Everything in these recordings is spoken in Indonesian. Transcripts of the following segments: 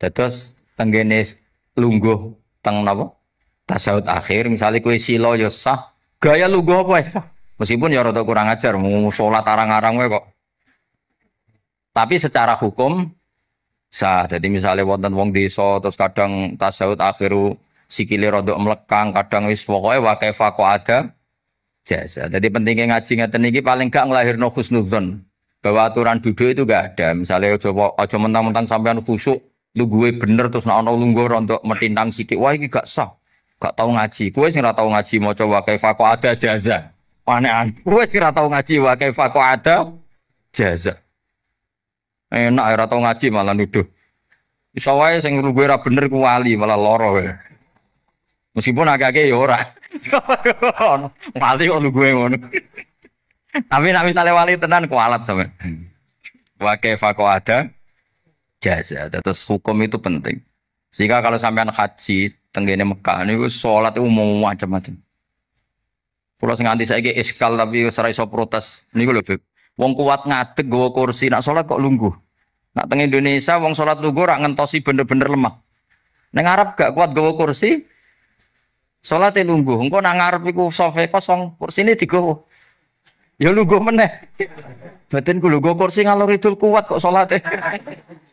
Dados tenggene lungguh teng napa? tasawut akhir misalnya kue silo ya sah. Gaya lungguh apa sah? Meskipun ya rada kurang ajar mau salat arang-arang wae kok. Tapi secara hukum sah. Jadi misalnya wonten wong desa terus kadang tasawut akhiru sikile rada melekang, kadang wis pokoke wa kok ada jasa. Jadi pentingnya ngaji ngaten iki paling gak nglahirno husnudzon. Bahwa aturan duduk itu gak ada. Misalnya ojo ojo mentang-mentang sampean khusuk lu gue bener terus nak ono lungguh rontok metindang sidik wah ini gak sah gak tau ngaji gue sih tau ngaji mau coba kayak kok ada jaza aneh gue sih tau ngaji wah kayak kok ada jaza enak ya tau ngaji malah nuduh bisa wae sing lu gue ra bener ku wali malah loro ya meskipun agak-agak ya ora wali kok lu gue ngono tapi nak misalnya wali tenan kualat sama wakai fakoh ada jaza. Ya, Terus hukum itu penting. Sehingga kalau sampean haji tenggene Mekah niku salat itu umum macam-macam. Pulau sing nganti saiki iskal tapi ora iso protes niku lho, Wong kuat ngadeg gawa kursi nak salat kok lungguh. Nak teng Indonesia wong salat lungguh ora ngentosi bener-bener lemah. Neng Arab gak kuat gawa kursi, Sholatnya e lungguh, engko nang ngarep iku sofa kosong, kursine digowo. Ya lungguh meneh. Batinku lungguh kursi ngalor idul kuat kok sholatnya. E.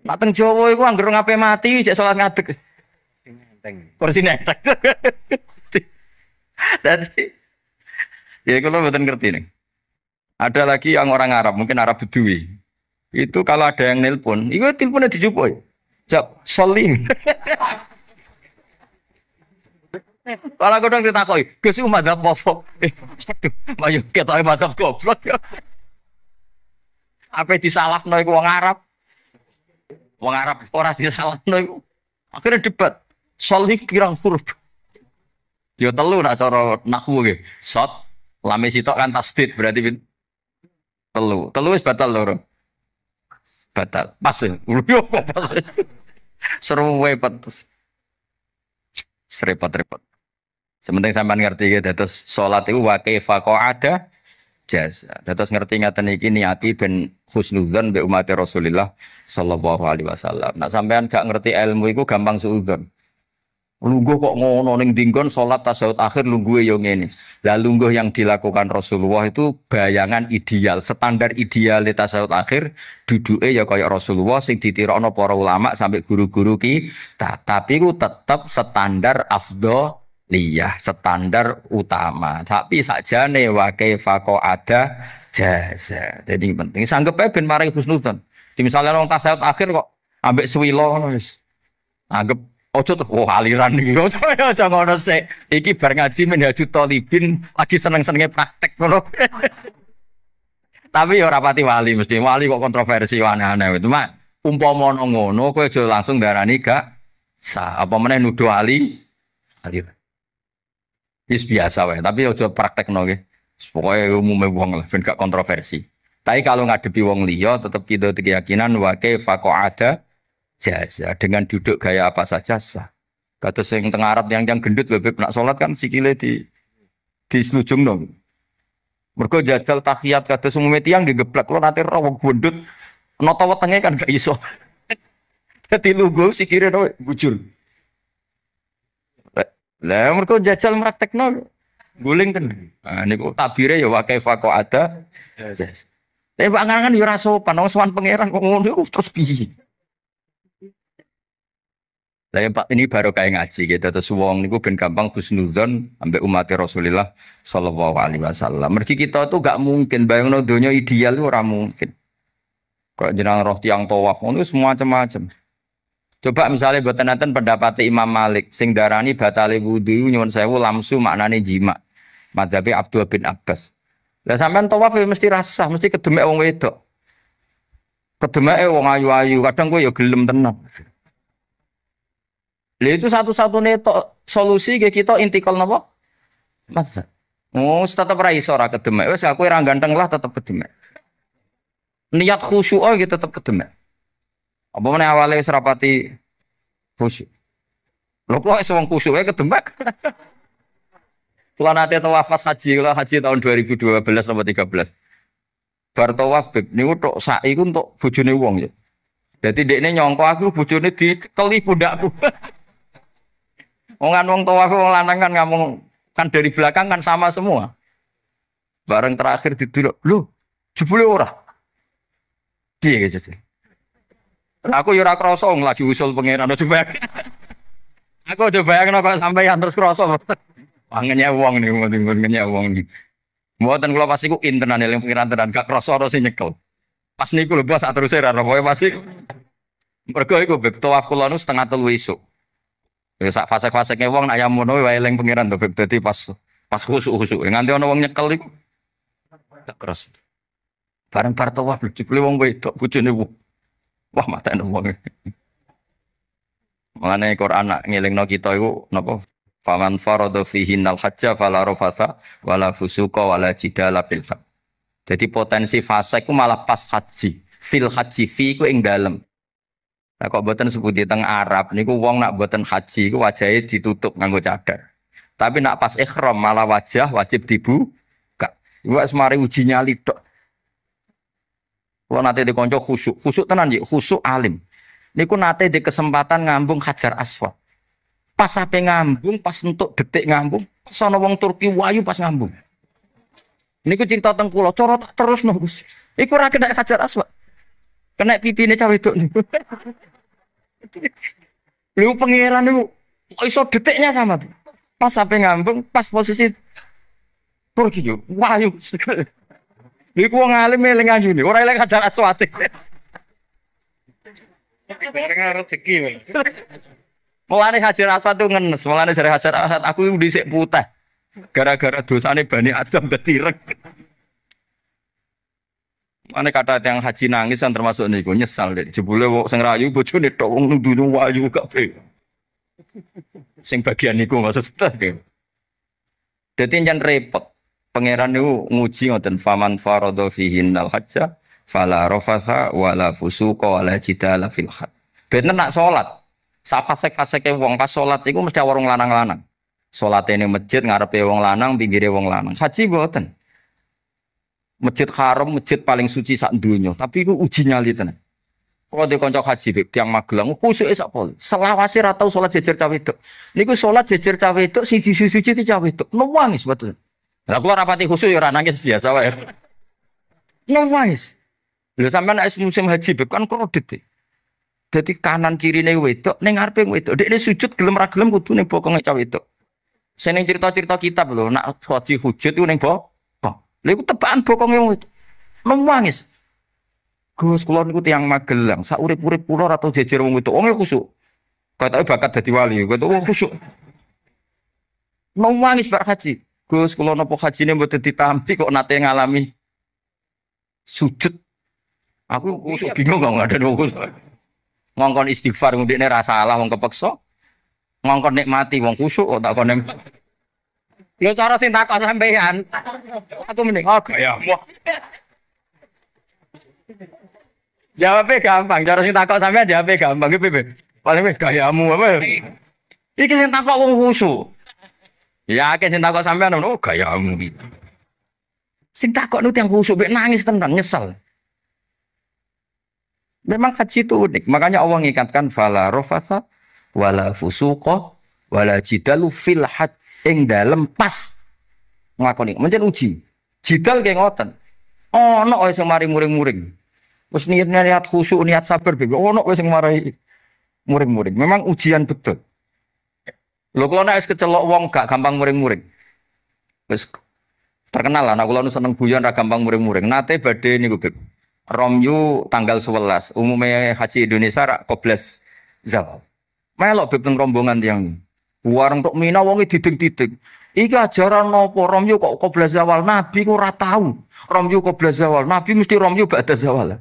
Nak teng Jawa iku anggere ngape mati cek salat ngadeg. Enteng. Kursi nenteng. Dan ya kula mboten ngerti nih. Ada lagi yang orang Arab, mungkin Arab Bedui. Itu kalau ada yang nelpon, itu teleponnya dijupuk. Jap, saling. Kalau aku dong ditakoi, Gus itu madhab apa? aduh, mayu kita madhab goblok ya. Apa disalahno iku wong Arab? Wong Arab ora disalahno iku. Akhirnya debat. Solih pirang huruf. Ya telu nak cara nahwu nggih. Sot lame sitok kan tasdid berarti telu. Telu wis batal loro. Batal. Pas ya. Yo kok batal. Seru wae Serepot-repot. Sementing sampean ngerti nggih dados salat iku wa kaifa ada jasa. Terus ngerti ngaten iki niati ben khusnudzon be umat Rasulullah sallallahu alaihi wasallam. Nak sampean gak ngerti ilmu iku gampang suudzon. Lungguh kok ngono ning dinggon salat tasawuf akhir lungguh yo ngene. Lah lungguh yang dilakukan Rasulullah itu bayangan ideal, standar ideal tasawuf akhir duduke ya kayak Rasulullah sing ditirakno para ulama sampai guru-guru ki. Tapi ku tetap standar afdo niyah standar utama. Tapi saja nih wakai kaifa ada jasa, Jadi penting sanggup ae ben marai di Misalnya orang tasawuf akhir kok ambek swilo wis. Anggap ojo tuh wah aliran iki ojo ojo ngono nase Iki bar ngaji menhaju talibin lagi seneng senengnya praktek ngono. Tapi ya rapati wali mesti wali kok kontroversi aneh-aneh itu mah umpama ngono kowe aja langsung darani gak sah apa meneh nuduh ali aliran. Wis biasa wae, tapi ojo praktekno nggih. Pokoke umume wong lah ben kontroversi. Tapi kalau ada wong liya tetap kita keyakinan wa kaifa ada jasa dengan duduk gaya apa saja sah. Kata sing tengah Arab yang yang gendut lebih nak sholat kan si sikile di di selujung dong. Mergo jajal tahiyat kata semua tiang digeblak lo nanti rawang gendut noto wetenge kan gak iso. Jadi lugu sikire dong bujur. Lah mereka jajal merak mraktekno guling kan. ini nah, niku tabire ya wakai fako ada. Tapi Pak Ngangan kan ora sopan, wong sowan pangeran kok ngono terus piye? Lah ya Pak ini baru kayak ngaji gitu terus wong niku ben gampang husnudzon ambek umat Rasulullah sallallahu alaihi wasallam. Mergi kita tuh gak mungkin bayangno donya ideal orang mungkin. Kok jenang roh tiang tawaf ngono semua macam-macam. Coba misalnya buat nanten pendapat Imam Malik, sing darani batali wudhu nyuwun sewu lamsu maknane jima. Madhabi Abdul bin Abbas. Lah sampean tawaf ya mesti rasa, mesti kedemek wong wedok. Kedemeke wong ayu-ayu, kadang kowe ya gelem tenang. Lha itu satu-satunya neto solusi kayak kita intikal napa? Masa. Oh, tetap ra iso ora kedemek. Wis aku ora ganteng lah tetap kedemek. Niat khusyuk gitu tetap kedemek. Apa meneh awale serapati Khusyuk. Lho kok wong khusyuk ketembak kedemek. Kula nate tawaf haji, kula haji tahun 2012 nomor 13. Bar tawaf bib niku tok sak iku untuk bojone wong ya. Jadi dekne nyongko aku bojone dicekeli pundakku. wong kan wong tawaf wong lanang kan ngamung kan dari belakang kan sama semua. Bareng terakhir diduluk, "Lho, jebule ora?" Piye gitu. Aku yura ya krosong lagi usul pengiran coba. aku coba bayangin kok yang terus krosong. Pangennya uang nih, pangennya uang nih. Buatan kalau pasti ku internan yang pengiran tenan gak krosong harus nyekel. Pas niku saat terus saya seran boy pasti. Mereka itu beb aku lalu setengah telu isu. Ya, saat fase fase-faseke wong ayam mono wae eling pangeran to pas pas khusu khusu. Ya, nganti ana wong nyekel itu tak krosong. Bareng bar tawaf jebule wong wedok bojone bu. Wah mata wong. Mengenai Quran nak no kita itu napa Faman farada fihi nal hajja falarofasa rafasa wala fusuqa wala Jadi potensi fase itu malah pas haji. Fil haji fi ku ing dalam. Nah, kok buatan di tengah Arab niku wong nak buatan haji ku wajahnya ditutup nganggo cadar. Tapi nak pas ikhram malah wajah wajib dibuka. Iwak semari uji nyali dok kalau nanti dikonco khusuk, khusuk tenan jik, khusuk alim. Niku nanti di kesempatan ngambung hajar aswad. Pas sampai ngambung, pas untuk detik ngambung, pas ono wong Turki wayu pas ngambung. Niku cerita teng kula, Corot terus nunggu. Gus. Iku ora kena hajar aswad. Kena pipi cah wedok niku. Lu pangeran niku iso detiknya sama. Pas sampai ngambung, pas posisi Turki yo wayu. Iku wong alim eling ya, ayune, ora eling hajar aswate. Dengar rezeki. Mulane hajar aswat tuh ngenes, mulane jare hajar aswat aku dhisik putih. Gara-gara dosane Bani Adam dadi rek. Ane kata yang haji nangis yang termasuk niku nyesal deh. Jebule wong sing rayu bojone tok wong ndudu wayu kabeh. Sing bagian niku maksud tak. Dadi nyen repot pangeran itu nguji ngoten faman farada fihinnal hajja fala rofasa wala fusuqa wala la fil had. Bener nak salat. Safasek-faseke wong pas salat iku mesti warung lanang-lanang. Salate ini masjid ngarepe wong lanang, pinggire wong lanang. Haji mboten. Masjid haram, masjid paling suci sak donya, tapi itu uji nyali tenan. Kalau di konco haji bik, tiang magelang, khusus esak pol. Selawasi ratau sholat jejer cawe itu. Niku sholat jejer cawe itu, siji suci itu cawe itu. Nuwangis betul. Lah kula rapati khusus ya nangis biasa wae. Nangis. Lho sampean nek musim haji beb kan kredit. jadi kanan kiri neng wedok ning ngarepe wedok. Dekne sujud gelem ra gelem kudu ning bokonge cah itu Seneng cerita-cerita kitab loh nak suci hujud itu ning bokong. Lha iku tebakan bokonge itu Nangis. Gus kula niku tiang Magelang, sak urip-urip kula ora tau jejer wong wedok. Wonge khusuk. Katoke bakat jadi wali, tuh khusuk. Nangis bak haji. Gus nopo haji ini buat ditampi kok nate ngalami sujud. Aku kusuk iya. bingung kok ada nopo. ngongkon istighfar ngundikne rasa salah wong kepeksa. Ngongkon nikmati wong kusuk kok tak konem. Lo ya cara sing takon sampean. Aku mending oh ya. Jawabnya gampang, cara sing takok sampean jawabnya gampang iki piye? Paling gayamu apa? Iki sing takok wong kusuk. Ya akeh sing takok sampean ngono oh, gayamu iki. Sing takok nu yang khusuk nangis tenan nyesel. Memang haji itu unik. Makanya Allah mengingatkan fala rofasa wala fusuqa wala jidalu fil had ing dalem pas nglakoni. Mencen uji. Jidal kayak ngoten. Ono oh, sing mari muring-muring. Wis niat niat khusuk, niat sabar bebe. Ono oh, no, sing mari muring-muring. Memang ujian betul. Lho kalau naik kecelok wong gak gampang muring-muring. Wis terkenal lah, nah kalau seneng guyon ra gampang muring-muring. Nate badhe niku gue Romyu tanggal 11, umumnya haji Indonesia rak kobles zawal. Melok Bib teng rombongan tiang. Warung tok mina wongi titeng titeng, Iki ajaran nopo Romyu kok kobles zawal Nabi ku ora tau. Romyu kobles zawal Nabi mesti Romyu ba'da zawal.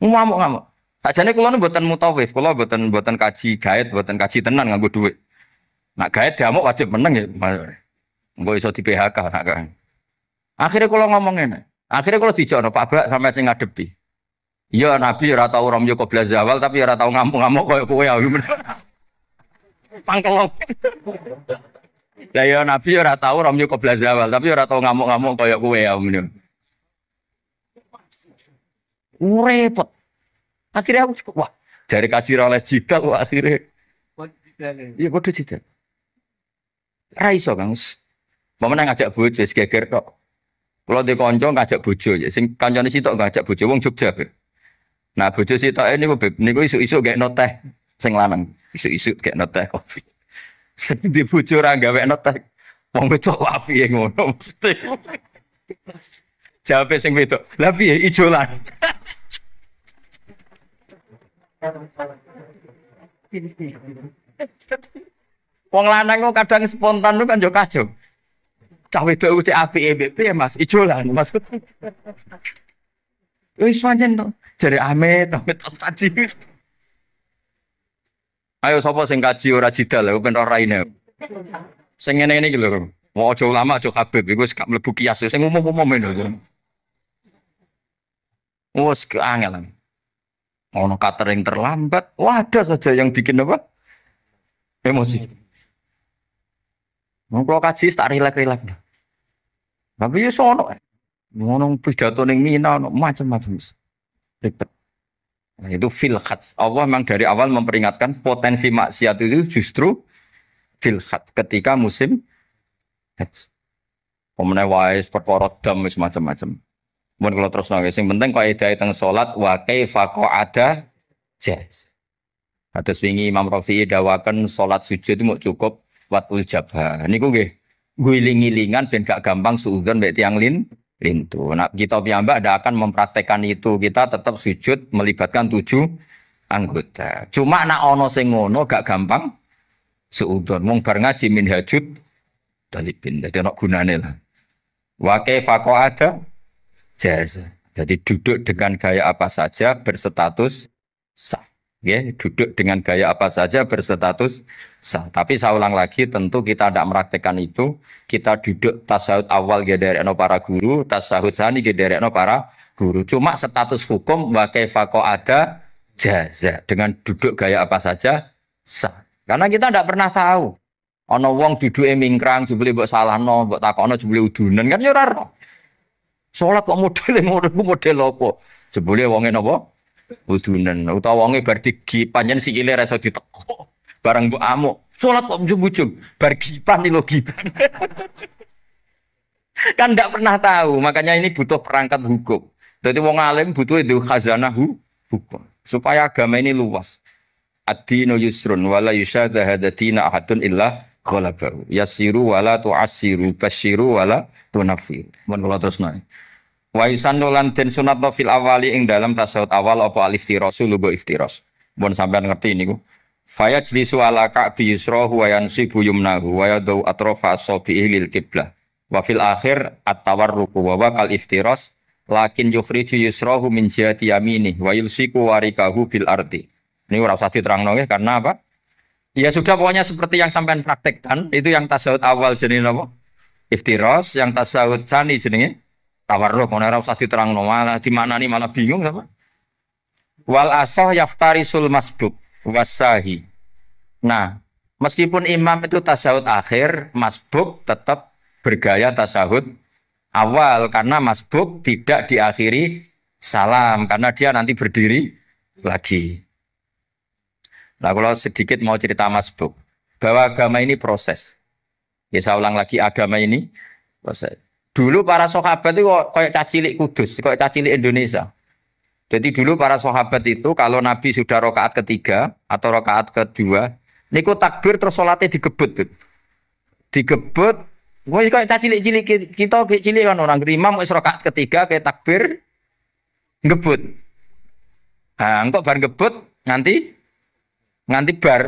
Ngamuk-ngamuk. Sajane kula nu mboten mutawif, kula buatan mboten kaji gaet, mboten kaji tenan nganggo duit. Nak gaet diamuk wajib menang ya. Enggak iso di PHK nak kan. Akhirnya kalau ngomong ini, akhirnya kalau dijono Pak Bak sampai sing ngadepi. Iya Nabi ora tau rom yo koblas zawal tapi ora tau ngamuk-ngamuk koyo kowe ya. Pangkelong. Lah ya Nabi ora tau rom yo koblas zawal tapi ora tau ngamuk-ngamuk koyo kowe ya. Repot. Akhirnya aku cukup wah dari kaji oleh jidal akhirnya. Iya, kok jidal. Raiso kang. Pemenang ngajak bojo geger kok. Kalau di konco ngajak bojo, ya. sing kancane ngajak bojo wong Jogja. Be. Nah bojo situ e ini beb niku isu-isu kayak noteh sing lanang, isu-isu kayak noteh kopi. Sing di bojo ra gawe noteh. Wong wedok wapi ngono mesti. Jawabe sing wedok, lha piye ijolan. Wong lanang kok kadang spontan lu kan yo kacau. Cah wedok uci api EBP ya mas, ijolan Mas. Wis pancen to, jare ame tapi tak kaji. Ayo sapa sing kaji ora jidal, aku pengen ora raine. Sing ngene-ngene iki lho. Mau aja ulama aja kabib, iku wis gak mlebu kias sing umum-umum lho. Wes keangelan. Ono catering terlambat, wah ada saja yang bikin apa? Emosi. Mau kalau kaji tak rilek-rilek. Tapi ya sono. ngomong pidato ning Mina macam-macam. Ribet. Nah, itu filhat. Allah memang dari awal memperingatkan potensi maksiat itu justru filhat ketika musim haji. Pemene wae perkorot, dam macam-macam. Mungkin kalau terus nangis, yang penting kau ada tentang solat wa fako ada jaz. Atas swingi Imam Rafi'i dawakan solat sujud itu cukup watul jabha. Niku nggih guling-gilingan ben gak gampang suudzon mek tiang lin lintu. Nah, kita piyambak ndak akan mempraktekkan itu. Kita tetap sujud melibatkan tujuh anggota. Cuma nak ono sing ngono gak gampang suudzon. Mung bar ngaji min hajud talibin. Dadi ono gunane lah. Wa kaifa ada jaz. Jadi duduk dengan gaya apa saja berstatus sah. Ya, duduk dengan gaya apa saja berstatus sah. Tapi saya ulang lagi, tentu kita tidak meraktekan itu. Kita duduk tasahud awal reno para guru, tasahud sani reno para guru. Cuma status hukum wakai fako ada jaza dengan duduk gaya apa saja sah. Karena kita tidak pernah tahu. Ono wong duduk emingkrang, jubli buat salah no, buat ono jubli udunan kan nyerar. Ya Sholat kok model yang model apa? Jebule wonge napa? Udunan utawa wonge berarti digi si sikile ra ditekuk. Barang bu amuk, sholat kok ujung-ujung bergiban ilo giban. kan tidak pernah tahu, makanya ini butuh perangkat hukum. Jadi wong alim butuh itu khazanah hukum supaya agama ini luas. Ad-dinu yusrun wala hadatina ahadun illa ghalabahu. Yasiru wala asiru basyiru wala mohon Allah terus naik Wa yusannu lan den sunat fil awali ing dalam tasawuf awal apa alif tirosu lubo iftiros. mohon sampean ngerti ku. Fayat jlisu ala ka'bi yusrohu wa yansibu yumnahu wa yadau atrofa asobihi lil kiblah. Wa fil akhir at ruku wa wakal iftiros lakin yukhriju yusrohu min jihati yamini wa yulsiku warikahu bil ardi. Ini orang usah diterangno nongih karena apa? Ya sudah pokoknya seperti yang sampean praktekkan itu yang tasawut awal jenis apa? Iftiros, yang tasawut sani jenenge tawarruk. Ora usah diterangno terang di mana nih malah bingung sama. Wal asoh yaftarisul masbuk wasahi. Nah, meskipun imam itu tasawuf akhir, masbuk tetap bergaya tasawuf awal karena masbuk tidak diakhiri salam karena dia nanti berdiri lagi. Nah, kalau sedikit mau cerita masbuk bahwa agama ini proses. Ya saya ulang lagi agama ini proses. Dulu para sahabat itu kayak cacilik kudus, kayak cacilik Indonesia. Jadi dulu para sahabat itu kalau Nabi sudah rokaat ketiga atau rokaat kedua, niku takbir terus sholatnya digebut, digebut. Gue Wah, kayak cilik-cilik kita kayak cilik kan orang imam mau rokaat ketiga kayak takbir ngebut. Nah, engkau bar ngebut nganti nganti bar.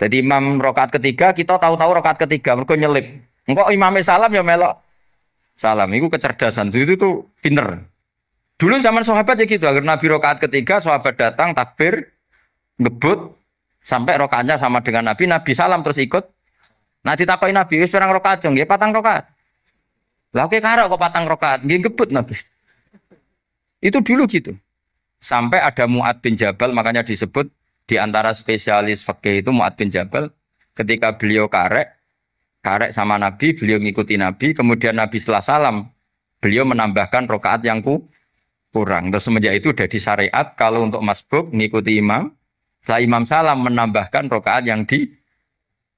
Jadi imam rokaat ketiga kita tahu-tahu rokaat ketiga mereka nyelip. Engkau imamnya salam ya melok salam. Itu kecerdasan itu, itu tuh pinter. Dulu zaman sahabat ya gitu, agar Nabi rokaat ketiga sahabat datang takbir, ngebut sampai rokaatnya sama dengan Nabi, Nabi salam terus ikut. Nah ditakoi Nabi, wis perang rokaat jong, ya patang rokaat. Lah oke karo kok patang rokaat, nggih ngebut Nabi. Itu dulu gitu. Sampai ada Mu'ad bin Jabal, makanya disebut di antara spesialis fakih itu Mu'ad bin Jabal, ketika beliau karek, karek sama Nabi, beliau ngikuti Nabi, kemudian Nabi setelah salam, beliau menambahkan rokaat yang ku kurang. Terus semenjak itu udah syariat kalau untuk masbuk ngikuti imam, setelah imam salam menambahkan rokaat yang di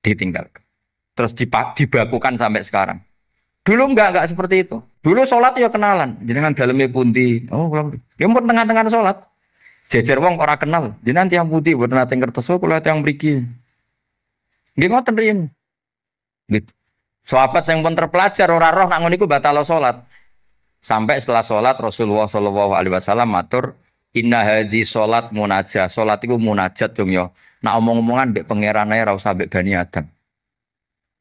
ditinggalkan. Terus dipak, dibakukan sampai sekarang. Dulu enggak enggak seperti itu. Dulu sholat ya kenalan, jangan dalamnya punti. Oh, kalau Ya pun tengah-tengah sholat. Jejer wong orang kenal, nanti yang putih buat nanti kertas so, oh, kalau beri beriki. Nggih ngoten Gitu. Sahabat yang pun terpelajar orang orang nak batal sholat. Sampai setelah sholat Rasulullah Shallallahu Alaihi Wasallam matur Inna hadi sholat munajat. Sholat itu munajat dong yo. Nah omong-omongan bek pangeran ayah rasa bek bani Adam.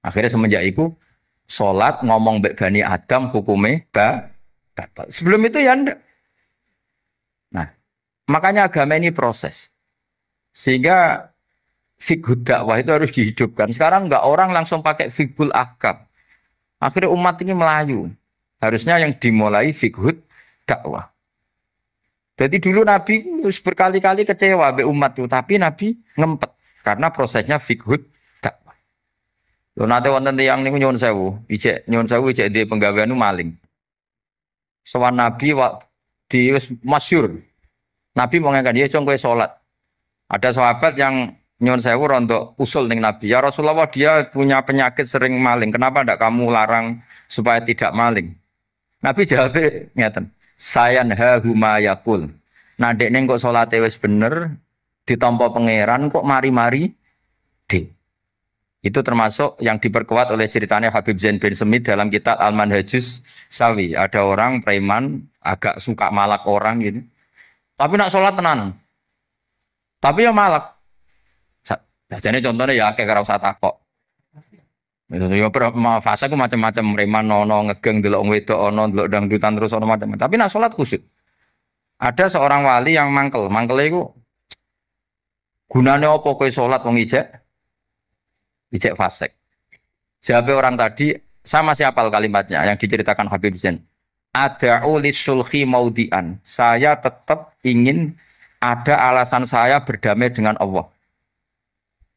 Akhirnya semenjak itu sholat ngomong bek bani Adam hukumnya ba batal. Sebelum itu ya ndak. Nah makanya agama ini proses. Sehingga figur dakwah itu harus dihidupkan. Sekarang nggak orang langsung pakai figur akab. Akhirnya umat ini melayu. Harusnya yang dimulai fikhud dakwah. Jadi dulu Nabi berkali-kali kecewa be umat itu, tapi Nabi ngempet karena prosesnya fikhud dakwah. Lo nate wonten yang niku nyuwun sewu, ijek nyuwun sewu ijek di penggawean maling. Soal Nabi wak di masyur. Nabi mau ngangkat dia cong sholat. Ada sahabat yang nyuwun sewu rontok usul nih Nabi. Ya Rasulullah dia punya penyakit sering maling. Kenapa ndak kamu larang supaya tidak maling? Nabi jawabnya ngeten. Sayan ha huma yakul. Nah dekne kok sholat wis bener ditampa pangeran kok mari-mari di. Itu termasuk yang diperkuat oleh ceritanya Habib Zain bin Semid dalam kitab Al-Manhajus Sawi. Ada orang preman agak suka malak orang gitu. Tapi nak sholat tenan. Tapi ya malak. Jadi contohnya ya kayak usah takok. Misalnya ya ma fase ku macam-macam reman nono ngegeng delok wedok ono delok dangdutan terus ono macam-macam. Tapi nak sholat khusyuk. Ada seorang wali yang mangkel, mangkelnya itu gunanya apa kowe sholat wong ijek? Ijek fasek. Jawabnya orang tadi sama siapa kalimatnya yang diceritakan Habib Zain. Ada ulis sulhi maudian. Saya tetap ingin ada alasan saya berdamai dengan Allah.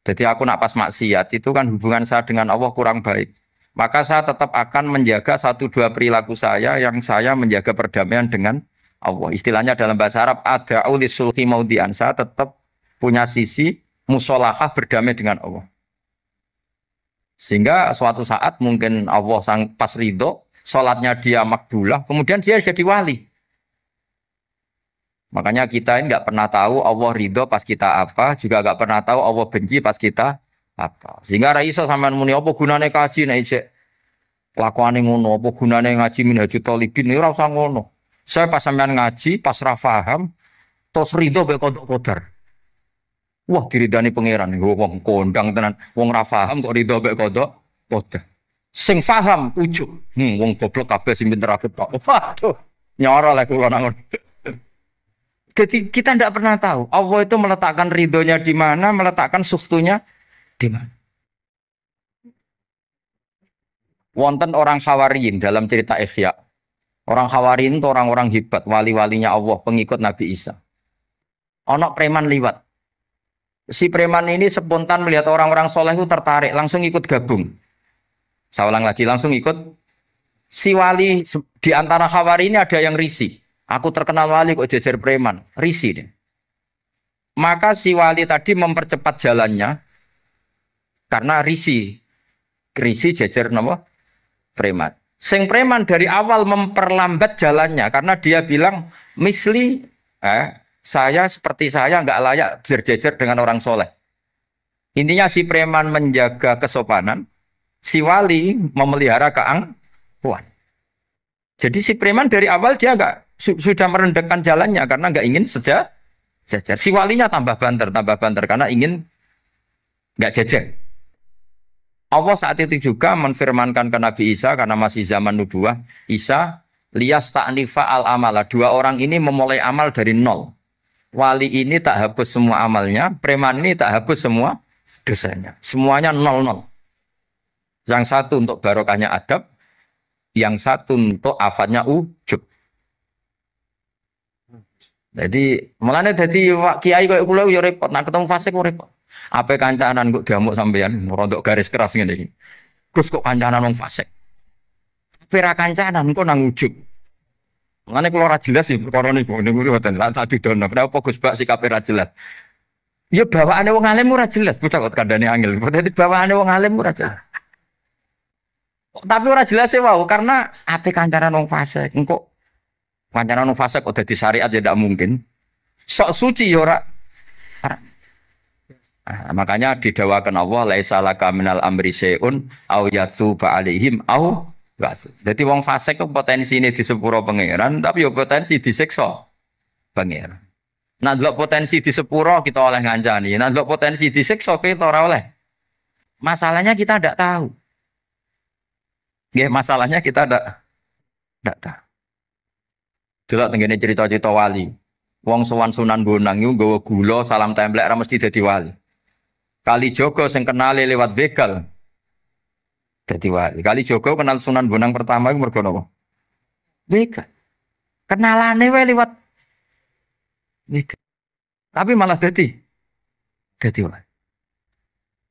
Jadi aku nak pas maksiat itu kan hubungan saya dengan Allah kurang baik. Maka saya tetap akan menjaga satu dua perilaku saya yang saya menjaga perdamaian dengan Allah. Istilahnya dalam bahasa Arab ada ulis sulhi maudian. Saya tetap punya sisi musolahah berdamai dengan Allah. Sehingga suatu saat mungkin Allah sang pas ridho, sholatnya dia makdulah, kemudian dia jadi wali. Makanya kita ini nggak pernah tahu Allah ridho pas kita apa, juga nggak pernah tahu Allah benci pas kita apa. Sehingga Raisa sama muni apa gunane kaji nek Lakuan lakuane ngono, apa gunane ngaji minhajut talibin ora rasa ngono. Saya pas sampean ngaji, pas rafaham, tos ridho be kodok kodar. Wah diridani pangeran, wong kondang tenan, wong rafaham kok ridho be kodok kodar. sing faham ujuk Hmm wong goblok kabeh sing pinter aku tok. Waduh, nyoro lek kula nangon. Jadi kita tidak pernah tahu Allah itu meletakkan ridhonya di mana, meletakkan Sustunya di mana. Wonten orang Khawariin dalam cerita Ikhya. Orang Khawariin itu orang-orang hebat, wali-walinya Allah, pengikut Nabi Isa. Onok preman liwat. Si preman ini spontan melihat orang-orang soleh itu tertarik, langsung ikut gabung. Saya ulang lagi, langsung ikut. Si wali di antara Khawari ini ada yang risih Aku terkenal wali kok jejer preman, risi deh. Maka si wali tadi mempercepat jalannya karena risi. Risi jejer nama preman. Sing preman dari awal memperlambat jalannya karena dia bilang misli eh, saya seperti saya nggak layak berjejer dengan orang soleh. Intinya si preman menjaga kesopanan, si wali memelihara keangkuhan. Jadi si preman dari awal dia nggak sudah merendahkan jalannya karena nggak ingin sejak jajar. Si walinya tambah banter, tambah banter karena ingin nggak jajar. Allah saat itu juga menfirmankan ke Nabi Isa karena masih zaman nubuah Isa lias ta'nifa al amala dua orang ini memulai amal dari nol wali ini tak hapus semua amalnya preman ini tak hapus semua dosanya semuanya nol nol yang satu untuk barokahnya adab yang satu untuk afatnya ujub jadi jadi pak kiai koyo kulau ya repot, nak ketemu kau repot. apa kancanan kok diamuk sampean merontok garis keras ngene Terus kok kancanan nong fase? Pira kancanan kok nang ujuk, Mulane kula ora jelas ya perkara niku niku mboten lantas tak dona. Kenapa fokus Bak sikap ora jelas? Ya bawaane wong alim murah jelas, bocah kok angil, jadi bawa ane wong alim murah jelas. Tapi ora jelas sih ya, wow, karena apa kancanan wong fase? Engkau Pancana nu fase kok jadi syariat ya tidak mungkin. Sok suci yora. Ya nah, makanya didawakan Allah laisa kaminal minal amri syai'un au yatsu baalihim au yatsu. Jadi wong fasik kok potensi ini di sepuro pangeran tapi ya potensi disiksa pangeran. Nah, delok potensi di sepuro kita oleh ngancani. Nah, delok potensi disiksa kita ora oleh. Masalahnya kita tidak tahu. Ya, masalahnya kita tidak tidak tahu. Delok tenggene cerita-cerita wali. Wong sowan Sunan Bonang iku nggawa gula salam templek ra mesti dadi wali. Kali Jogo sing kenale lewat begal. Dadi wali. Kali Jogo kenal Sunan Bonang pertama iku mergo napa? Begal. Kenalane wae lewat begal. Tapi malah dadi dadi wali.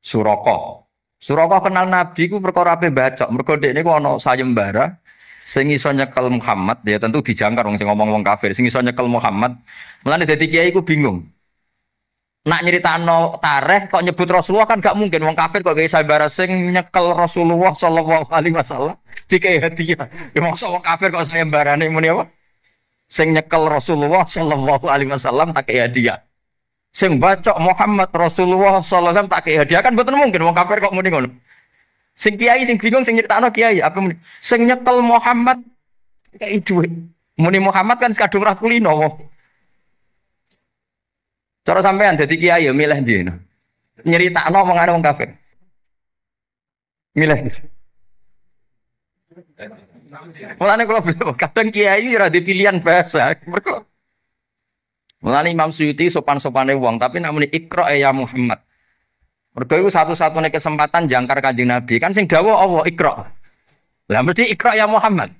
Suraka. Suraka kenal Nabi ku perkara ape bacok, mergo dekne ku ana sayembara sing iso nyekel Muhammad ya tentu dijangkar wong sing ngomong wong kafir sing iso nyekel Muhammad melane dadi kiai ku bingung nak no tareh kok nyebut Rasulullah kan gak mungkin wong kafir kok kiai sabara sing nyekel Rasulullah sallallahu masalah. wasallam dikai hadiah ya so wong kafir kok sayembarane muni apa sing nyekel Rasulullah sallallahu alaihi wasallam tak kaya hadiah sing bacok Muhammad Rasulullah sallallahu alaihi wasallam tak kaya hadiah kan betul mungkin wong kafir kok muni ngono Sing kiai sing bingung sing nyeritakno kiai apa muni sing nyekel Muhammad kayak duit. Muni Muhammad kan sekadung ra kulino. Cara sampean dadi kiai ya milih ndi? Nyeritakno ana wong kafir. Milih. Mulane kalau kadang kiai ora di pilihan bahasa. Mergo Mulane Imam Suyuti sopan-sopane uang, tapi namun ikro ya Muhammad. Mereka itu satu-satunya kesempatan jangkar Kanjeng Nabi. Kan sing dawo Allah Iqra. Lah mesti Iqra ya Muhammad.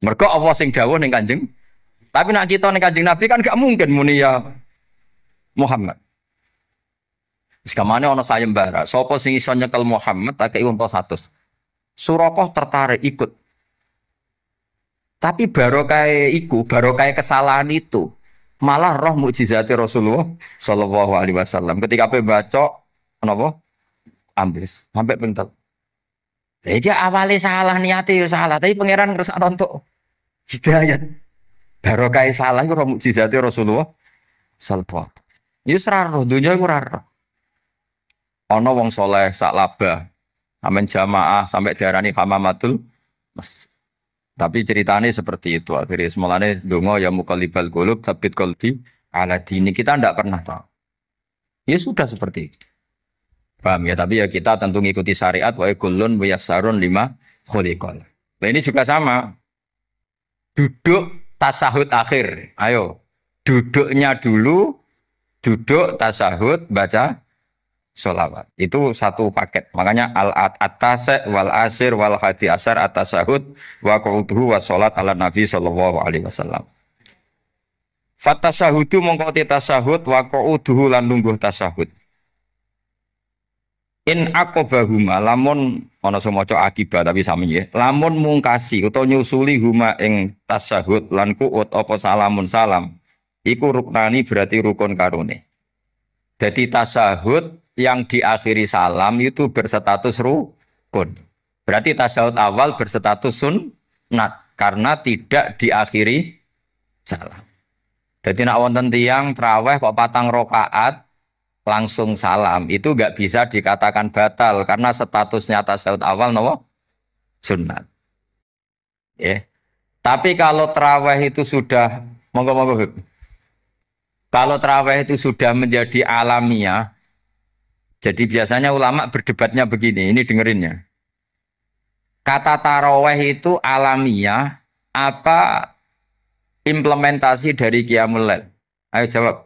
Mereka Allah sing dawo ning Kanjeng. Tapi nak kita ning Kanjeng Nabi kan gak mungkin muni ya Muhammad. Wis kamane ana sayembara, Sopo sing iso nyekel Muhammad tak kei unta 100. Surakoh tertarik ikut. Tapi barokai iku, kayak kesalahan itu malah roh mukjizati Rasulullah Shallallahu Alaihi Wasallam. Ketika pe baca, kenapa? Ambis, sampai pentel. Jadi awalnya salah niatnya ya salah, tapi pangeran ngerasa untuk hidayat. Barokah salah itu roh mukjizati Rasulullah Shallallahu Alaihi Wasallam. Itu serarah, dunia itu raro. Ono wong soleh sak laba, amin jamaah sampai diarani kama matul masjid. Tapi ceritanya seperti itu. Akhirnya semuanya dungo ya mukalibal golub sabit kolbi ala dini. Kita tidak pernah tahu. Ya sudah seperti itu. Paham ya? Tapi ya kita tentu ngikuti syariat. Wa kulun wa yassarun lima khulikol. Nah ini juga sama. Duduk tasahud akhir. Ayo. Duduknya dulu. Duduk tasahud baca sholawat. Itu satu paket. Makanya al atase wal asir wal khati asar atas sahud wa qauduhu wa sholat ala nabi sallallahu alaihi wasallam. Fatasahudu mongko tasahud wa qauduhu lan lungguh tasahud. In aqabahuma lamun ana semaca akibat tapi sami ya. Lamun mungkasi utawa nyusuli huma ing tasahud lan kuut apa salamun salam. Iku ruknani berarti rukun karone. Jadi tasahud yang diakhiri salam itu berstatus rukun. Berarti tasyahud awal berstatus sunnat karena tidak diakhiri salam. Jadi nak wonten tiang traweh kok patang rokaat langsung salam itu nggak bisa dikatakan batal karena statusnya tasyahud awal no sunnat. Ya. Yeah. Tapi kalau traweh itu sudah monggo monggo. Kalau traweh itu sudah menjadi alamiah, jadi biasanya ulama berdebatnya begini, ini dengerinnya. Kata taraweh itu alamiah apa implementasi dari Qiyamul Lail? Ayo jawab.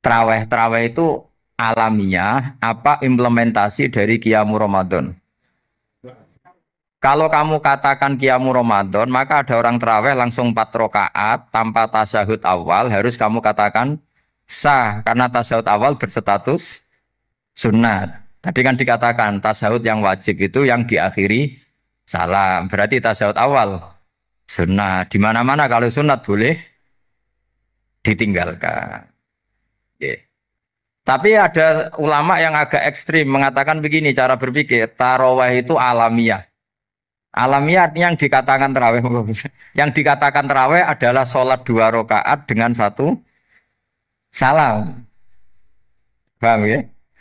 Taraweh, taraweh itu alamiah apa implementasi dari Qiyamul Ramadan? Kalau kamu katakan kiamu Ramadan, maka ada orang traweh langsung 4 rokaat tanpa tasyahud awal harus kamu katakan sah karena tasawuf awal berstatus sunat. Tadi kan dikatakan tasawuf yang wajib itu yang diakhiri salam. Berarti tasawuf awal sunat Di mana-mana kalau sunat boleh ditinggalkan. Yeah. Tapi ada ulama yang agak ekstrim mengatakan begini cara berpikir tarawih itu alamiah. Alamiah artinya yang dikatakan terawih. yang dikatakan terawih adalah sholat dua rakaat dengan satu salam. Paham ya?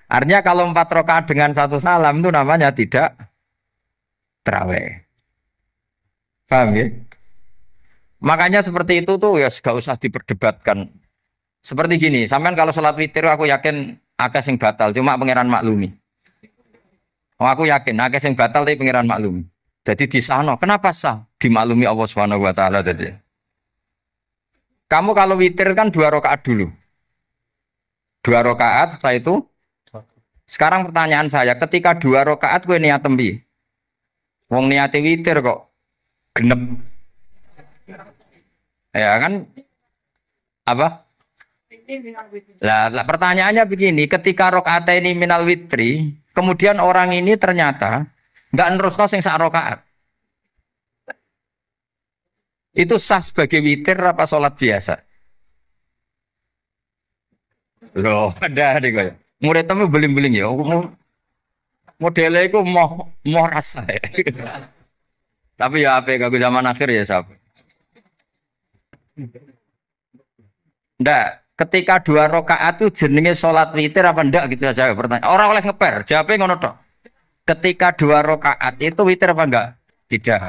Artinya kalau empat rokaat dengan satu salam itu namanya tidak terawih. Paham ya? Makanya seperti itu tuh ya gak usah diperdebatkan. Seperti gini, sampean kalau sholat witir aku yakin akeh sing batal, cuma pangeran maklumi. Oh, aku yakin akeh sing batal tapi pangeran maklumi. Jadi di sana, kenapa sah? Dimaklumi Allah Subhanahu wa taala tadi. Kamu kalau witir kan dua rakaat dulu. Dua rokaat setelah itu. Sekarang pertanyaan saya, ketika dua rokaat gue niat tembi. Wong niat witir kok genep. Ya kan apa? Lah, lah pertanyaannya begini, ketika rokaat ini minal witri, kemudian orang ini ternyata nggak nerus sing sak rokaat. Itu sah sebagai witir apa sholat biasa? Loh, ada ada kaya. tamu beling-beling ya. Modelnya itu mau mau rasa ya. Tapi ya apa gak zaman akhir ya sab. Ndak, ketika dua rokaat itu jenenge sholat witir apa ndak gitu aja pertanyaan. Orang oleh ngeper, jawabnya ngono tok. Ketika dua rokaat itu witir apa enggak? Tidak.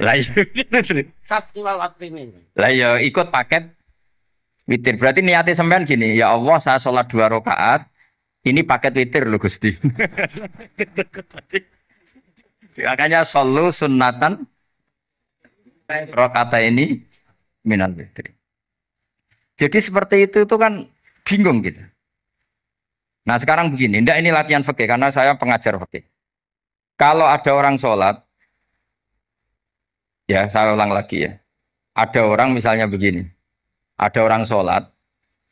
Iya. Lah iya ikut paket witir. Berarti niatnya sampean gini, ya Allah saya sholat dua rakaat, ini paket witir loh Gusti. Makanya solu sunatan rokata ini minal witir. Jadi seperti itu itu kan bingung gitu. Nah sekarang begini, ndak ini latihan fakih karena saya pengajar fakih. Kalau ada orang sholat, ya saya ulang lagi ya. Ada orang misalnya begini, ada orang sholat,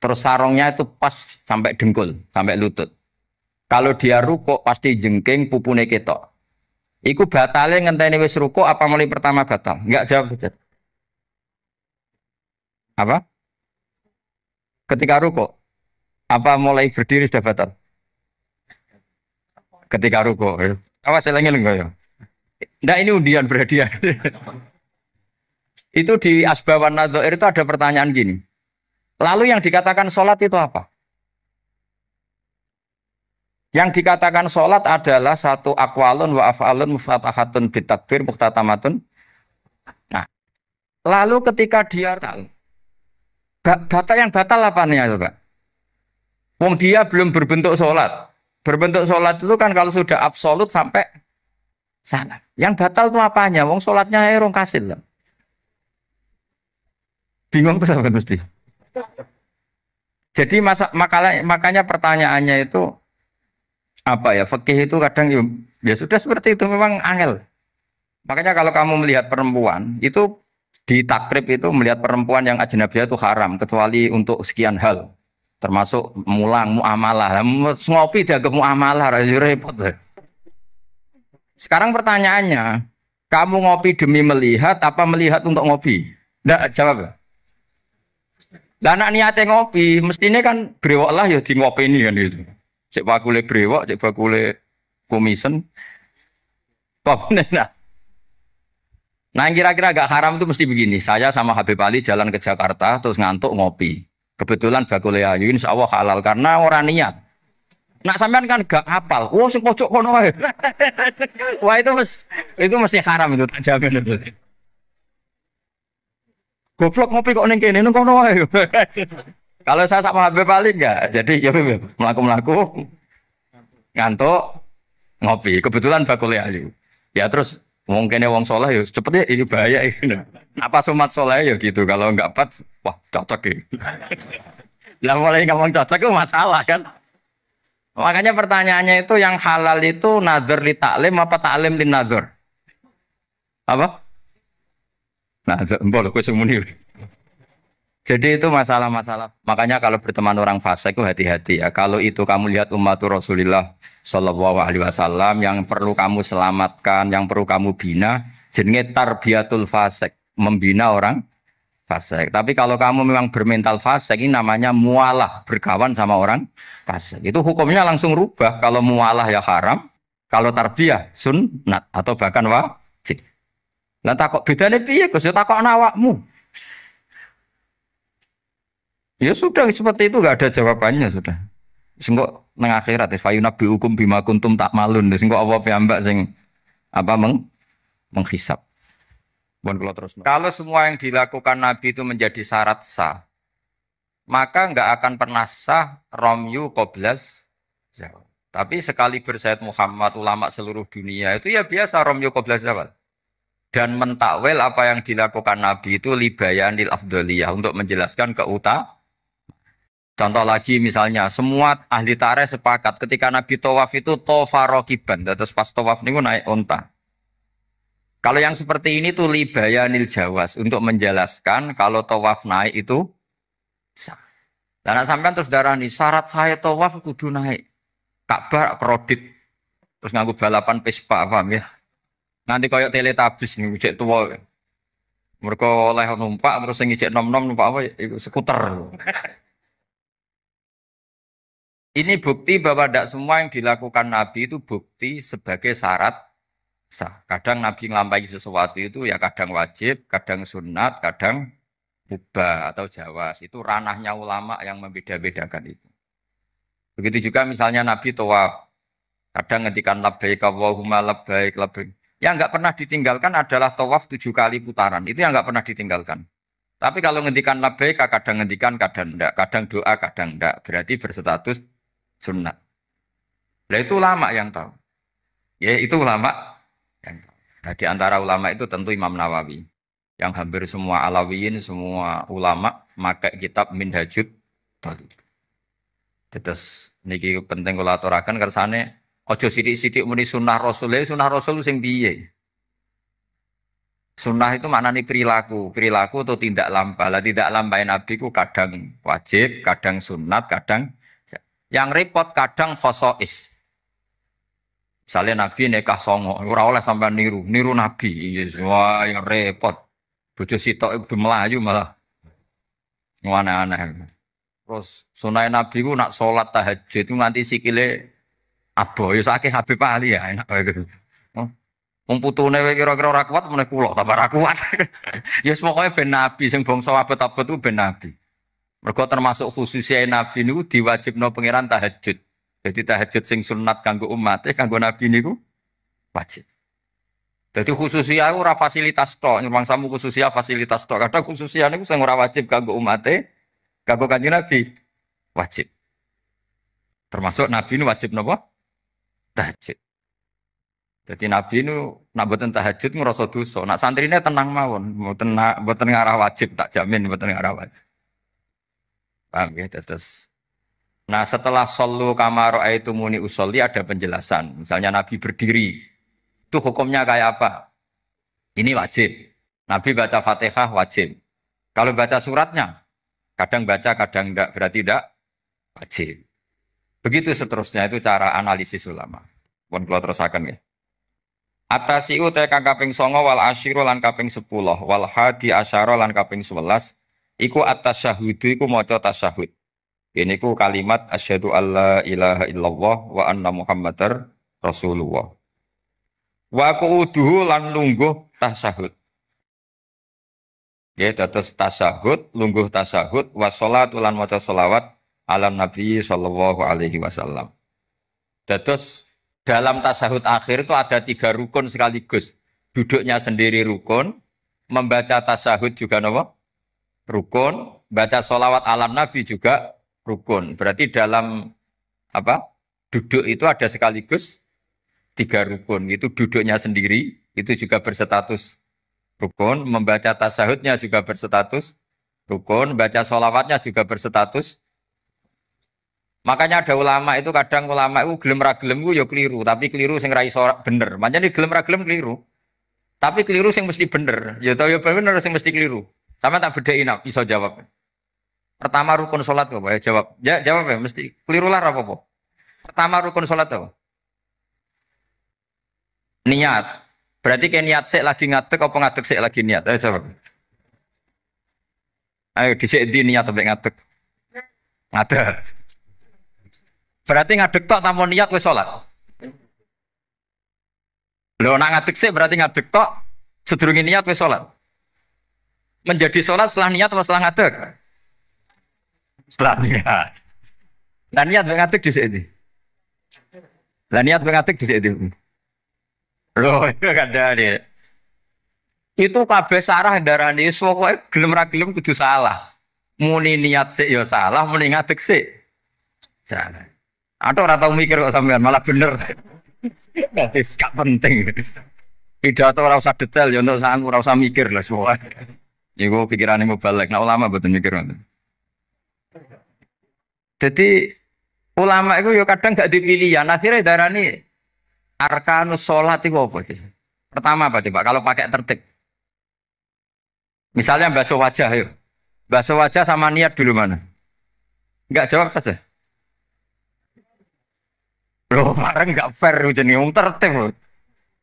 terus sarongnya itu pas sampai dengkul, sampai lutut. Kalau dia ruko pasti jengking pupune ketok. Iku batale ngenteni wis ruko apa mulai pertama batal? Enggak jawab saja. Apa? Ketika ruko apa mulai berdiri sudah batal? Ketika ruko. Ya. Awas saya lagi ya. Enggak ini undian berhadiah. Itu di Asbawan Nadhair itu ada pertanyaan gini. Lalu yang dikatakan sholat itu apa? Yang dikatakan sholat adalah satu akwalun wa af'alun muftatahatun bitakbir muftatamatun Nah, lalu ketika dia batal, batal yang batal apa nih ya, Pak? Wong dia belum berbentuk sholat. Berbentuk sholat itu kan kalau sudah absolut sampai sana. Yang batal itu apanya? Wong sholatnya erong kasil. Bingung tuh sama mesti. Jadi masa, makanya, makanya pertanyaannya itu apa ya fakih itu kadang ya, ya sudah seperti itu memang angel. Makanya kalau kamu melihat perempuan itu di takrib itu melihat perempuan yang ajnabiyah itu haram kecuali untuk sekian hal termasuk mulang muamalah ngopi dianggap muamalah ya repot sekarang pertanyaannya kamu ngopi demi melihat apa melihat untuk ngopi tidak jawab lah nak niate ngopi, mestinya kan brewok lah ya di ngopi ini kan itu. Cek bakule brewok, cek bakule komisen. Pokoknya nah. Nah yang kira-kira agak haram itu mesti begini. Saya sama Habib Ali jalan ke Jakarta terus ngantuk ngopi. Kebetulan bakule ayu insya Allah halal karena orang niat. Nak sampean kan gak apal. Wah, oh, sing pojok kono wae. Wah itu mes, itu mesti haram itu tak jamin itu. Goblok ngopi kok neng kene neng kono Kalau saya sama Habib paling enggak. Ya, jadi ya melaku-melaku ngantuk ngopi. Kebetulan bakul ayu. Ya terus wong kene wong soleh ya cepetnya ini iya bahaya ini. Ya. Apa sumat soleh ya gitu. Kalau enggak pas wah cocok ya. Lah mulai ngomong cocok itu masalah kan. Makanya pertanyaannya itu yang halal itu nazar di taklim apa taklim di nazar? Apa? Nah, mbok Jadi itu masalah-masalah. Makanya kalau berteman orang fasik itu hati-hati ya. Kalau itu kamu lihat umat Rasulullah Shallallahu Alaihi Wasallam yang perlu kamu selamatkan, yang perlu kamu bina, jenenge tarbiyatul fasik, membina orang fasik. Tapi kalau kamu memang bermental fasik, ini namanya mualah berkawan sama orang fasik. Itu hukumnya langsung rubah. Kalau mualah ya haram, kalau tarbiyah sunnat atau bahkan wah Nah takok bedane piye Gus? Ya takokno awakmu. Ya sudah seperti itu nggak ada jawabannya sudah. Sing kok nang akhirat fa nabi hukum bima kuntum tak malun. Sing kok apa piambak sing apa meng menghisap. Bon, kalau, terus. kalau semua yang dilakukan Nabi itu menjadi syarat sah, maka nggak akan pernah sah romyu koblas zawal. Tapi sekali bersayat Muhammad ulama seluruh dunia itu ya biasa romyu koblas zawal dan mentakwil apa yang dilakukan Nabi itu libayanil afdoliyah untuk menjelaskan ke uta. Contoh lagi misalnya, semua ahli tareh sepakat ketika Nabi Tawaf itu tofarokiban, terus pas Tawaf nih naik unta. Kalau yang seperti ini tuh libayanil jawas untuk menjelaskan kalau Tawaf naik itu sah. Dan sampai terus darah nih, syarat saya Tawaf kudu naik. Ka'bah kredit terus nganggu balapan pespa paham ya Nanti koyok teletabis nih, ujek tua. Mereka oleh numpak terus yang ngijek nom nom numpak apa? itu skuter. Ini bukti bahwa tidak semua yang dilakukan Nabi itu bukti sebagai syarat sah. Kadang Nabi ngelampai sesuatu itu ya kadang wajib, kadang sunat, kadang mubah atau jawas. Itu ranahnya ulama yang membeda-bedakan itu. Begitu juga misalnya Nabi tawaf. Kadang ngetikan labbaik Allahumma labbaik labbaik. Yang nggak pernah ditinggalkan adalah tawaf tujuh kali putaran. Itu yang nggak pernah ditinggalkan. Tapi kalau ngendikan labbaik, kadang ngendikan, kadang enggak, kadang doa, kadang enggak. Berarti berstatus sunnah. Nah itu ulama yang tahu. Ya itu ulama yang tahu. Nah di antara ulama itu tentu Imam Nawawi. Yang hampir semua alawiyin, semua ulama maka kitab Minhajud Tadi, Terus niki penting kula aturaken kersane Ojo sidik-sidik muni sunnah Rasul, ya sunnah Rasul sing biye. Sunnah itu mana nih perilaku, perilaku atau tindak lampa. Lah tidak lampah Nabi ku kadang wajib, kadang sunat, kadang yang repot kadang khosois. Misalnya Nabi nekah songo, ora oleh sampai niru, niru Nabi. Iya, wah, yang repot. ojo sitok itu melaju malah. Ngono aneh. Terus sunnah Nabi ku nak sholat tahajud itu nanti sikile Abo, ya sakit Habib Ali ya enak kayak gitu. Oh, wong putune kowe kira-kira ora kuat meneh kula ta ora kuat. ya wis pokoke ben nabi sing bangsa abet-abet ku ben nabi. Mergo termasuk khususnya nabi niku diwajibno pangeran tahajud. Jadi tahajud sing sunat kanggo umat, e kanggo nabi niku wajib. Jadi khususnya aku ora fasilitas tok, nyumbang samu khususnya fasilitas tok. Kadang khususnya niku sing ora wajib kanggo umat, e kanggo kanjeng nabi wajib. Termasuk nabi ini wajib nopo? tahajud. Jadi Nabi nu nak buatan tahajud ngerasa dosa. Nak santrinya tenang mawon, tenang buatan ngarah wajib tak jamin buatan ngarah wajib. Paham ya? Terus. Nah setelah solu kamaro itu muni usoli ada penjelasan. Misalnya Nabi berdiri, tuh hukumnya kayak apa? Ini wajib. Nabi baca fatihah wajib. Kalau baca suratnya, kadang baca, kadang enggak, berarti enggak wajib. Begitu seterusnya itu cara analisis ulama. Pun kalau terusakan ya. si utai kang kaping songo wal ashiro lan kaping sepuluh wal hadi asyara lan kaping sebelas iku atas syahudu iku maca tasyahud. Ini ku kalimat asyhadu alla ilaha illallah wa anna muhammadar rasulullah. Wa kuuduhu lan lungguh tasyahud. Ya, terus tasahud, lungguh tasyahud, wassalatu lan maca selawat Alam Nabi Shallallahu Alaihi Wasallam. Terus dalam tasahud akhir itu ada tiga rukun sekaligus. Duduknya sendiri rukun, membaca tasahud juga nopo rukun, baca solawat alam Nabi juga rukun. Berarti dalam apa duduk itu ada sekaligus tiga rukun. Itu duduknya sendiri, itu juga berstatus rukun. Membaca tasahudnya juga berstatus rukun. Baca solawatnya juga berstatus Makanya ada ulama itu kadang ulama itu gelem ra gelem ya keliru, tapi keliru sing ra iso bener. Makanya gelem ra gelem keliru. Tapi keliru sing mesti bener. Ya tau ya bener sing mesti keliru. Sama tak nak iso jawab. Pertama rukun salat kok ya jawab. Ya jawab ya mesti keliru lah apa-apa. Pertama rukun salat apa? Niat. Berarti kayak niat sik lagi ngadeg apa ngadeg sik lagi niat? Ayo jawab. Ayo dhisik di niat apa ngadeg? Ngadeg. Berarti nggak tok tanpa niat wis solat Lho nak ngadek sih berarti ngadek tok sedurunge niat wis solat Menjadi solat setelah niat atau setelah ngadek? Setelah niat. Lah niat mbek ngadek dhisik iki. Lah niat mbek ngadek dhisik iki. Lho iya kadane. Itu kabeh sarah darani pokoke gelem ra gelem kudu salah. Muni niat sik ya salah, muni ngadek sik. Salah. Atau orang mikir kok sampean malah bener. Nanti gak penting. Pidato ora usah detail ya untuk sangu ora usah mikir lah semua. Iku ya, pikirane mau balik. Nah ulama betul mikir Jadi ulama itu ya kadang gak ya. Nah, akhirnya darah ini arkanus sholat itu apa sih? Pertama apa coba? Kalau pakai tertib. Misalnya baso wajah yuk. baso wajah sama niat dulu mana? Enggak jawab saja. Lo bareng gak fair jadi hong tertib.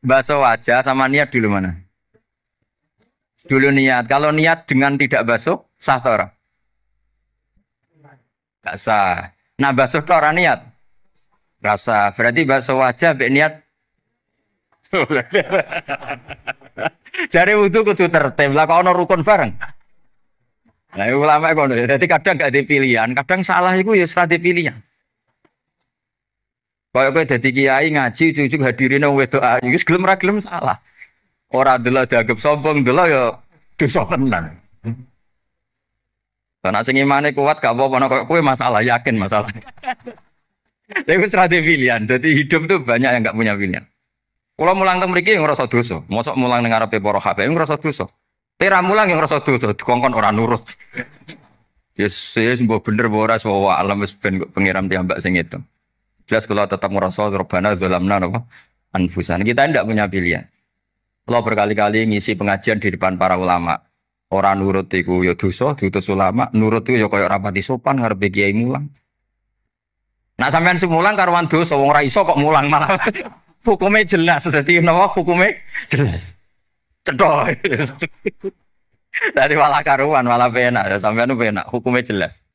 baso wajah sama niat dulu mana? Dulu niat. Kalau niat dengan tidak bakso, sah atau orang? Gak sah. Nah, bakso itu orang niat. Rasa. Berarti baso wajah be niat. Jadi wudhu kudu tertib. Lah kalau rukun bareng. Nah, ulama itu, Jadi kadang gak dipilihan, kadang salah itu ya salah ada Kayak kowe dadi kiai ngaji cucu hadirin wong wedok ayu wis gelem ra gelem salah. Ora adalah dianggap sombong adalah ya dosa tenan. Karena sing imane kuat gak apa-apa nek kowe masalah yakin masalah. Lha wis ra pilihan. Dadi hidup tuh banyak yang gak punya pilihan. Kalau mulang teng mriki ngerasa dosa, mosok mulang ning arepe para habaib ngerasa dosa. Pera mulang yang ngerasa dosa, dikongkon ora nurut. Yes, yes, mbok bener mbok ora alam wis ben pengiram ambak sing itu. Jelas kalau tetap merasa Rabbana dalam napa anfusan. Kita tidak punya pilihan. Kalau berkali-kali ngisi pengajian di depan para ulama, orang nurut itu ya dosa, diutus ulama, nurut itu ya koyo rapati sopan ngarepe kiai mulang. Nak sampean semulang karuan dosa wong raiso kok mulang malah. hukumnya jelas, jadi napa hukumnya jelas. Cedoy. Dari malah karuan, malah penak, ya sampean penak, hukumnya jelas.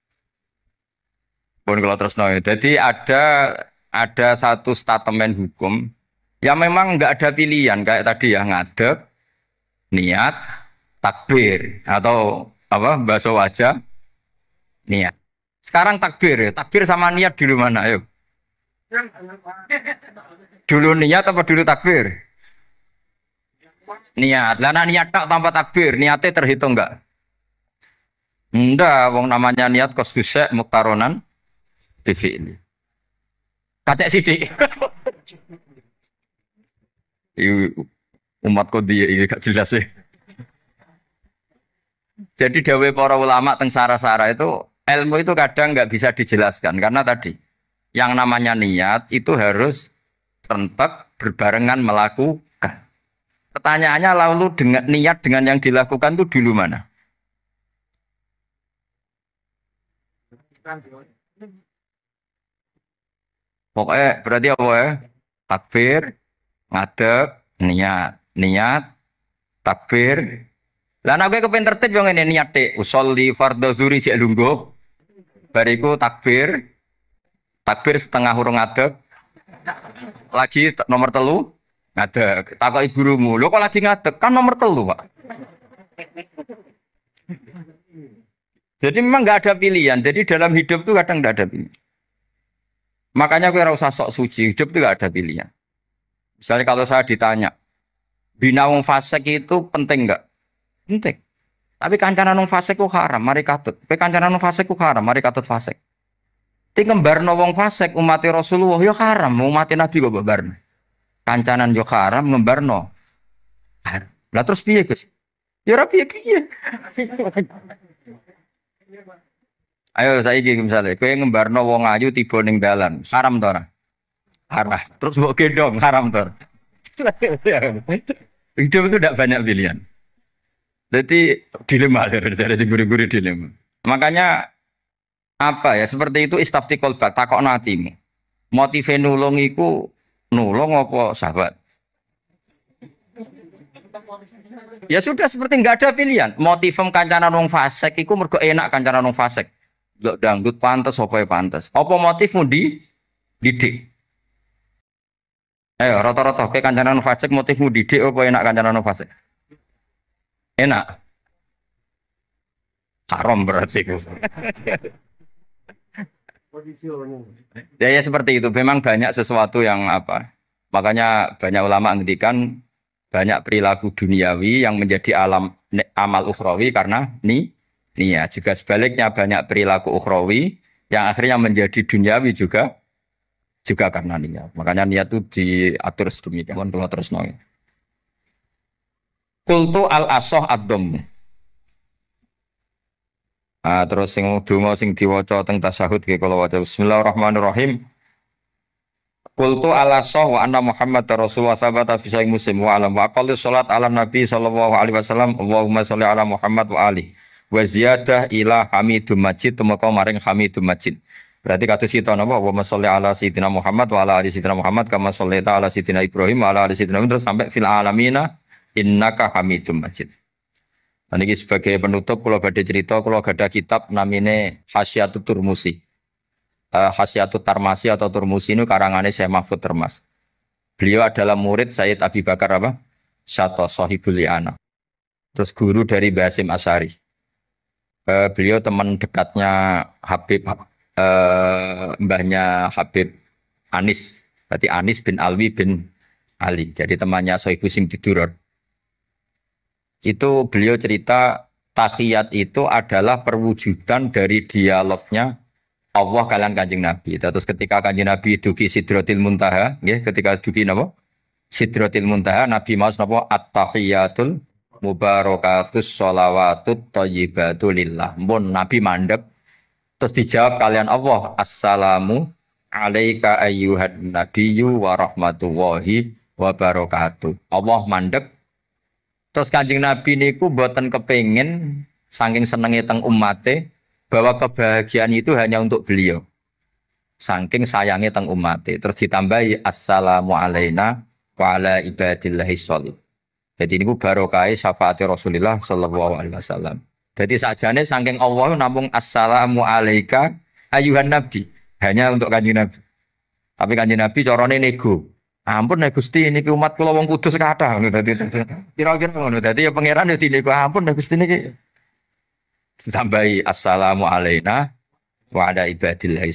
Pun kalau terus no. Jadi ada ada satu statement hukum yang memang nggak ada pilihan kayak tadi ya ngadep, niat, takbir atau apa bahasa wajah niat. Sekarang takbir ya. takbir sama niat dulu mana yuk? Dulu niat apa dulu takbir? Niat. Lana niat tak tanpa takbir, niatnya terhitung enggak? Enggak, wong namanya niat kostusek muktaronan TV ini. Kacek sidik. umatku dia ini gak jelas sih. Jadi dawe para ulama teng sara-sara itu ilmu itu kadang nggak bisa dijelaskan karena tadi yang namanya niat itu harus rentek berbarengan melakukan. Pertanyaannya lalu dengan niat dengan yang dilakukan itu dulu mana? Pokoknya berarti apa ya? Takbir, ngadep, niat, niat, takbir. Lah nek kowe kepen tertib yo ngene niat dik, usolli fardhu dzuri cek lungguh. Bariku takbir. Takbir setengah hurung ngadep. Lagi nomor telu ngadep. Takoki gurumu, lho kok lagi ngadep? Kan nomor telu, Pak. Jadi memang nggak ada pilihan. Jadi dalam hidup itu kadang nggak ada pilihan. Makanya aku rasa sok suci, hidup itu gak ada pilihan. Misalnya kalau saya ditanya, bina wong fasik itu penting nggak? Penting. Tapi kancana wong fasik itu haram, mari katut. Tapi kancana wong fasik itu haram, mari katut fasik. Tapi kembar wong fasik umat Rasulullah ya haram, umat Nabi kok barno. Kancanan yo ya haram ngembarno. Lah terus piye, guys? Ya ora piye piye. Ayo saya gini misalnya, kue ngembarno wong ayu tiba ning dalan, haram tora Haram. Terus buat gendong, haram tora Hidup itu tidak banyak pilihan. Jadi dilema dari guru-guru dilema. Makanya apa ya seperti itu istafti kolbak takok natimu. Motive nulung iku nulung apa sahabat? Ya sudah seperti nggak ada pilihan. motivem kancana wong fasek iku mergo enak kancana wong fasek. Delok dangdut pantas apa ya pantas. Apa motifmu di didik? Ayo rata-rata ke kancanan fasik motifmu didik apa enak kancanan fasik? Enak. Haram berarti. ya, ya seperti itu. Memang banyak sesuatu yang apa. Makanya banyak ulama ngendikan banyak perilaku duniawi yang menjadi alam amal ukhrawi karena nih dunia. Juga sebaliknya banyak perilaku ukhrawi yang akhirnya menjadi duniawi juga juga karena niat. Makanya niat itu diatur sedemikian. Mohon kalau terus nol. Kultu al asoh adom. Nah, terus sing dungo sing diwaca teng tasahud ke kalau waca Bismillahirrahmanirrahim. Kultu al sah wa anna Muhammad Rasulullah sabata fi sahih Muslim wa alam wa aqalli salat ala Nabi sallallahu alaihi wasallam Allahumma shalli ala Muhammad wa alihi wa ziyadah ila hamidum majid tumeka maring hamidum majid berarti kata sita apa? wa masalli ala sayyidina Muhammad wa ala ali sayyidina Muhammad kama sallaita ala sayyidina Ibrahim wa ala ali sayyidina terus sampai fil alamina innaka hamidum majid dan nah, ini sebagai penutup kalau badai cerita kalau ada kitab namine khasyatu Turmusi uh, eh, khasyatu Tarmasi atau Turmusi ini karangannya saya Mahfud Termas beliau adalah murid Sayyid Abi Bakar apa? Syato Sohibul terus guru dari Basim Asari uh, beliau teman dekatnya Habib uh, mbahnya Habib Anis berarti Anis bin Alwi bin Ali jadi temannya Soibu Tiduror itu beliau cerita tahiyat itu adalah perwujudan dari dialognya Allah kalian kanjeng Nabi terus ketika kanjeng Nabi duki sidrotil muntaha ya, ketika duki nabo sidrotil muntaha Nabi maus napa at-tahiyatul mubarakatus sholawatut thayyibatu lillah. Mun Nabi mandek terus dijawab kalian Allah, assalamu alaika ayyuhad nabiyu warahmatullahi wabarakatuh. Allah mandek terus Kanjeng Nabi niku buatan kepingin. saking senengnya teng umate bahwa kebahagiaan itu hanya untuk beliau. Saking sayangnya teng umate terus ditambahi assalamu alaina wa ala ibadillahi sholih. Jadi ini barokai syafaatnya Rasulullah Shallallahu Alaihi Wasallam. Jadi sajane saking Allah namung assalamu alaika ayuhan nabi hanya untuk kanji nabi. Tapi kanji nabi corone nego. Ah, ampun nih Gusti ini umat kula wong kudus kata. Jadi kira-kira ngono Jadi ya pangeran ya dinego ah, ampun nih Gusti ini. ditambahi assalamu alaina wa ala ibadillah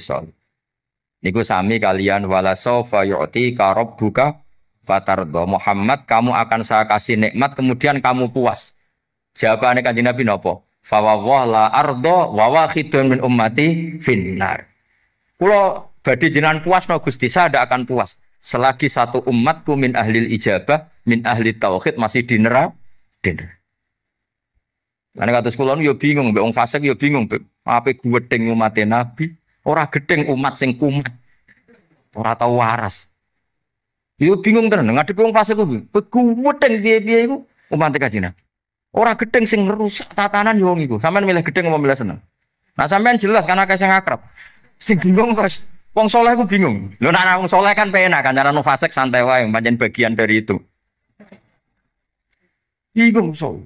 Niku sami kalian wala sofa yu'ti karob buka Fatardo Muhammad kamu akan saya kasih nikmat kemudian kamu puas. Jawabannya kanjeng Nabi nopo? Fawawah la ardo wawahidun min ummati finnar. Kulo badi jinan puas no Gusti saya tidak akan puas. Selagi satu umatku min ahlil ijabah, min ahli tauhid masih di neraka. Karena kata sekolah yo bingung, be fasik yo bingung, be apa gue umatnya nabi, orang gedeng umat sing kumat, orang tahu waras. Iku iya, bingung tenan ngadepi wong fase kuwi. Kuweteng piye-piye iku umante kanjeng Nabi. Ora gedeng sing ngerusak tatanan yo wong iku. Sampeyan milih gedeng apa milih seneng? Nah sampeyan jelas karena kaya sing akrab. Sing bingung terus wong soleh ku bingung. Lho nek wong soleh kan penak kan no fase santai wae pancen bagian dari itu. Bingung so.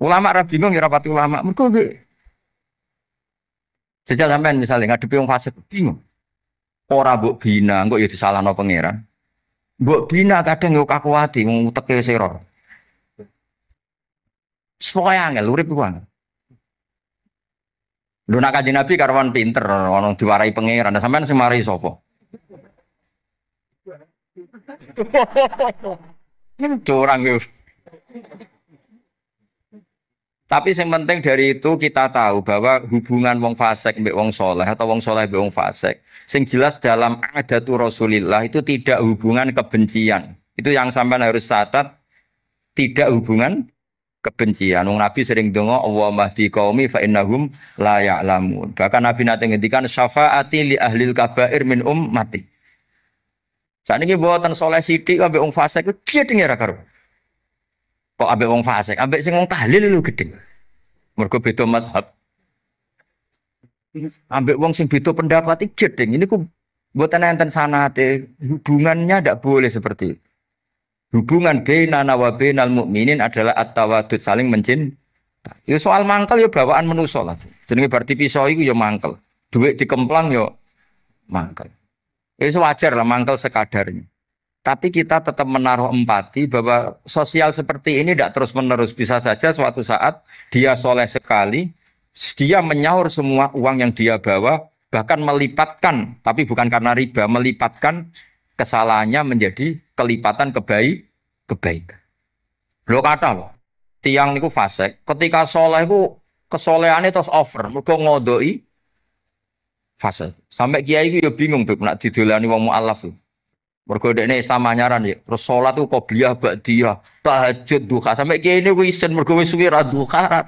Ulama ra bingung ya rapat ulama. Mergo sejak sampeyan misalnya ngadepi wong fase bingung. Ora mbok bina, kok ya disalahno pangeran. Mbok bina kadang yo kaku ati nguteke sira. Sepokoke angel urip iku angel. Lho kanjeng Nabi karwan pinter ana diwarai pangeran. Nah, sampean sing mari sapa? Curang yo. Tapi yang penting dari itu kita tahu bahwa hubungan wong fasek mbek wong soleh atau wong soleh mbek wong fasek, sing jelas dalam adatu Rasulillah itu tidak hubungan kebencian. Itu yang sampean harus catat tidak hubungan kebencian. Wong Nabi sering dongo Allah mahdi kaumi fa innahum la ya'lamun. Bahkan Nabi nate ngendikan syafaati li ahlil kabair min ummati. Saat ini buatan soleh sidik, Mbek wong fasek, itu dia dengar karo. Kok ambek wong fasik, ambek sing wong tahlil lu gede. Mergo beda madhab. Ambek wong sing beda pendapat iki Ini ku buat buatan enten sanate hubungannya tidak boleh seperti itu. Hubungan bena wa benal mukminin adalah at-tawadud saling mencintai. Ya soal mangkel yo ya bawaan menuso lah. Jenenge berarti pisau itu ya mangkel. Duit dikemplang ya mangkel. Ya wajar lah mangkel sekadarnya tapi kita tetap menaruh empati bahwa sosial seperti ini tidak terus-menerus. Bisa saja suatu saat dia soleh sekali, dia menyahur semua uang yang dia bawa, bahkan melipatkan, tapi bukan karena riba, melipatkan kesalahannya menjadi kelipatan kebaik, kebaikan. Lo kata lo tiang niku fase ketika soleh ku kesolehannya terus over, lo ngodoi fase Sampai kiai itu ya bingung, tuh, nak didolani wong mu'alaf tuh. Mergo ini Islam anyaran ya. Terus sholat tuh beliau bak dia tahajud duka Sampai kayak ini isin mergo wis suwi duha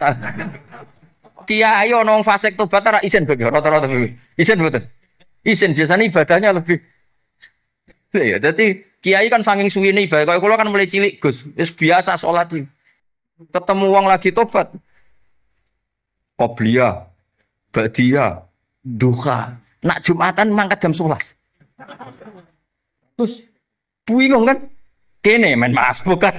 Kiai ayo nong fasek tobat batara isen bagi rata-rata bagi. isen betul. isen biasanya ibadahnya lebih Iya, jadi kiai kan saking suwi ini ibadah. Kalau kan mulai cilik gus, es biasa sholat nih, Ketemu uang lagi tobat, bak badia, duka, Nak jumatan mangkat jam sebelas. Terus bingung kan? Kene main mas bukan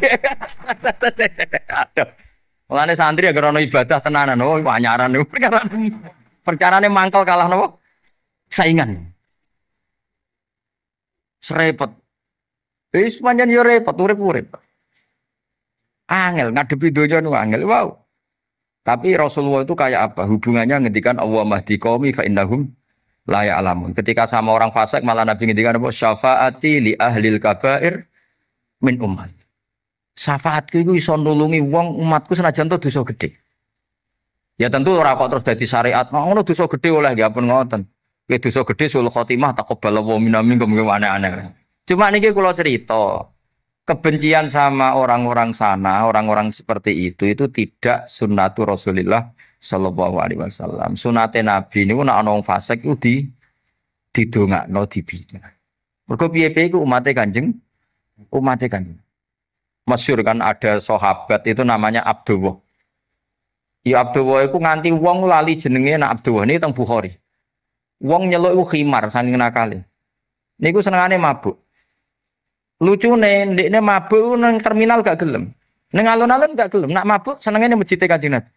Kalau ada santri agar ono ibadah tenanan, oh anyaran nih perkara perkarane mangkal kalah nopo? Saingan. Serepet. eh pancen yo repot urip-urip. Angel ngadepi donya nu angel. Wow. Tapi Rasulullah itu kayak apa? Hubungannya ngedikan Allah mahdi kami fa indahum layak alamun. Ketika sama orang fasik malah Nabi ngendikan apa syafaati li ahlil kabair min umat. Syafaatku itu bisa nulungi wong umatku senajan tuh dosa gede. Ya tentu orang kok terus dadi syariat. Nah, ngono dosa gede oleh ya pun ngoten. Kowe dosa gede sul khotimah taqabbal wa minna minkum aneh-aneh. Cuma ini kalau cerita. Kebencian sama orang-orang sana, orang-orang seperti itu itu tidak sunnatu Rasulullah Sallallahu alaihi wasallam. Sunate Nabi niku nek ana wong fasik iku di didongakno dibina. Mergo piye-piye iku umate Kanjeng umate Kanjeng. Masyur kan ada sahabat itu namanya Abdullah. Ya Abdullah iku nganti wong lali jenenge nek Abdullah ini teng Bukhari. Wong nyeluk iku khimar saking nakale. Niku senengane mabuk. Lucu nih, ndekne mabuk neng terminal gak gelem. Neng alun-alun gak gelem, nak mabuk senengane mejite Kanjeng Nabi.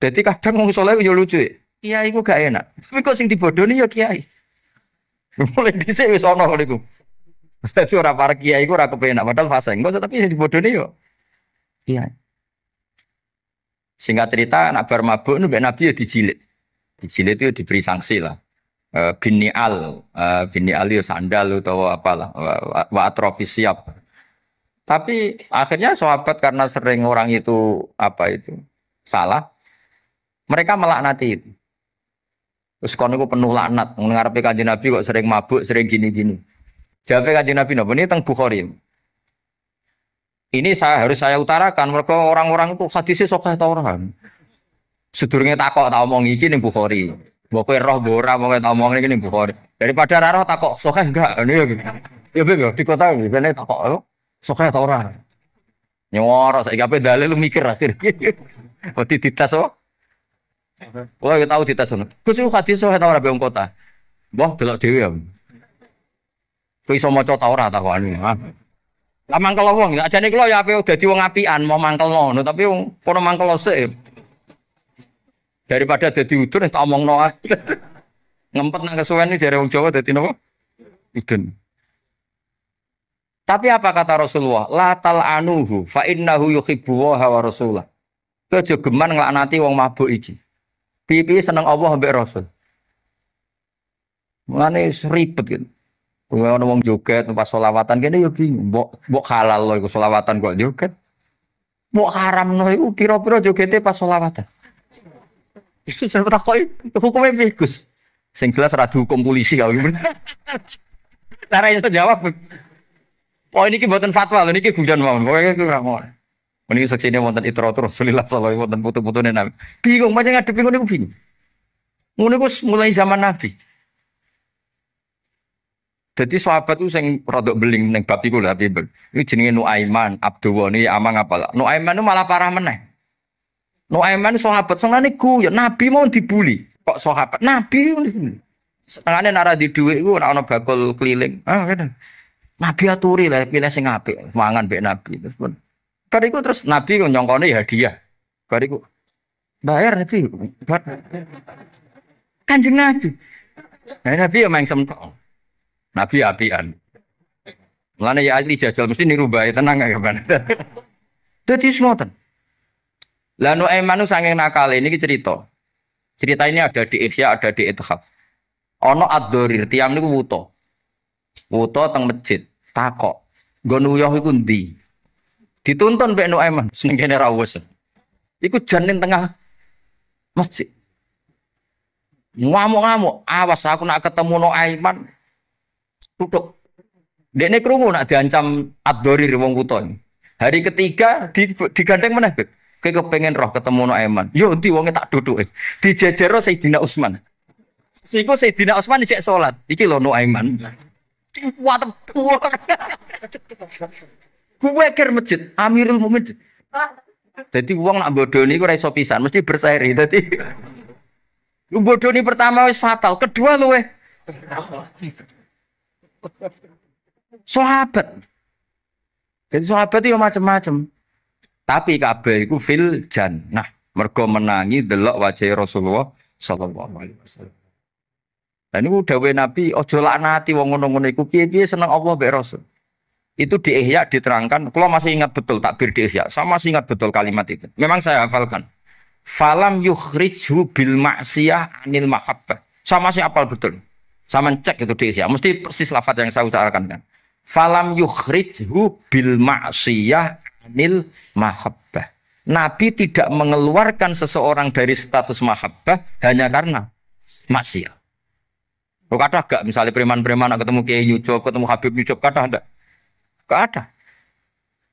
Jadi kadang wong soleh yo lucu. Kiai ku gak enak. Tapi kok sing dibodoni yo kiai. Mulai dhisik wis ana ngono iku. Mesti ora para kiai ku ora kepenak padahal fase engko tapi sing dibodoni yo kiai. Singkat cerita anak bar mabuk nu Nabi yo dijilid. Dijilid itu diberi sanksi lah. Eh, al, e, eh, bini al yo sandal atau apalah, wa, wa atrofis siap. Tapi akhirnya sahabat karena sering orang itu apa itu salah, mereka melaknati itu. Terus kono iku penuh laknat, ngarepe Kanjeng Nabi kok sering mabuk, sering gini-gini. Jawabe Kanjeng Nabi napa ini teng Bukhari. Ini saya harus saya utarakan mereka orang-orang itu sadisnya sokeh tau orang. Sedurunge takok tak omong iki ning Bukhari. Mbok roh mbok ora mung tak omong iki ning Bukhari. Daripada ra roh takok sokeh enggak ini ya. Gitu. Ya ben ya, di kota ngene takok oh, sokeh tau orang. Nyorok saiki ape dalil mikir akhir. Wedi ditas kok. Oh. Wah, kita tahu di ngono. sana, khusus hadis sahih ta ora kota. Wah, delok dewi ya. Kowe iso maca ta ora takokane. Ya? Lah mangkel wong, jadi kalau ya udah di wong apian mau mangkel nono, tapi wong kono mangkel sik. Daripada dadi udun tak noa. Ngempet nang kesuwen dari wong Jawa jadi nopo. Iden. Tapi apa kata Rasulullah? La tal'anuhu fa innahu yuhibbu wa rasulah. Kejogeman ngelaknati wong mabuk iki. Pipi senang Allah ambek Rasul. Mulane ribet gitu. Kuwi ana wong joget pas selawatan kene yo bingung, mbok mbok halal lho iku selawatan kok joget. Mbok haram lho iku pira-pira jogete pas selawatan. Iku jan takoki hukume bagus. Sing jelas ra hukum polisi kalau gimana? Cara iso jawab. Oh ini kibatan buatan fatwa, ini kibujan mau Pokoknya kurang saksi ini wonten itro Rasulillah sallallahu alaihi wonten putu nih Nabi. Bingung ngadep bingung nih bingung. mulai iku mulai zaman Nabi. Jadi sahabat itu yang rodok beling neng babi iku lho tapi ini jenenge Nuaiman, Wani ya Amang apa lah. Nuaiman itu malah parah meneh. Nuaiman sahabat senengane ya Nabi mau dibully. Kok sahabat? Nabi senengane nara di duit iku ora ana bakul keliling. Ah, kan? Nabi aturi lah pilih sing apik, mangan bek Nabi. Terus Bariku terus Nabi nyongkone ya hadiah. Bariku bayar Nabi. Bar. Kanjeng Nabi. Nah, Nabi ya main semtok. Nabi apian. Mulane ya ahli jajal mesti niru bae ya tenang ya kapan. Tadi semua Lalu nu emanu saking nakal ini cerita. Cerita ini ada di Ihya, ada di Ithaf. Ono ad-Dorir, tiang niku wuto. Wuto teng masjid, takok. Nggon uyah Dituntun Mbak Nuaiman sing kene ra wes. Iku janin tengah masjid. Ngamuk-ngamuk, awas aku nak ketemu Nuaiman tutuk. Dene krungu nak diancam Abdori wong Kuto Hari ketiga di, digandeng mana? Bek. Kowe kepengen roh ketemu Nuaiman. Yo nanti wonge tak duduk. Eh. Dijejero Sayyidina Usman, Siku Sayyidina Usman dicek salat. Iki lho Nuaiman. tuh. Kuwekir masjid, Amirul Mukmin. Jadi uang nak bodoh ini kurang sopisan mesti berseri. Jadi bodoh ini pertama wis fatal, kedua luwe. Sahabat. Jadi sahabat itu ya macam-macam. Tapi kabeh iku fil nah Mergo menangi delok wajah Rasulullah sallallahu alaihi wasallam. Dan ini udah Nabi, ojo laknati wong ngono-ngono iku piye-piye seneng Allah mbek Rasul itu di Ihya diterangkan, kalau masih ingat betul takbir di Ihya, saya masih ingat betul kalimat itu. Memang saya hafalkan. Falam yukhrijhu bil maksiyah anil mahabbah. Saya masih hafal betul. Saya mencek itu di Ihya, mesti persis lafaz yang saya utarakan kan. Falam yukhrijhu bil maksiyah anil mahabbah. Nabi tidak mengeluarkan seseorang dari status mahabbah hanya karena maksiat. Kok kata gak misalnya preman-preman ketemu Kiai Yucob, ketemu Habib Yucob, kata enggak Gak ada.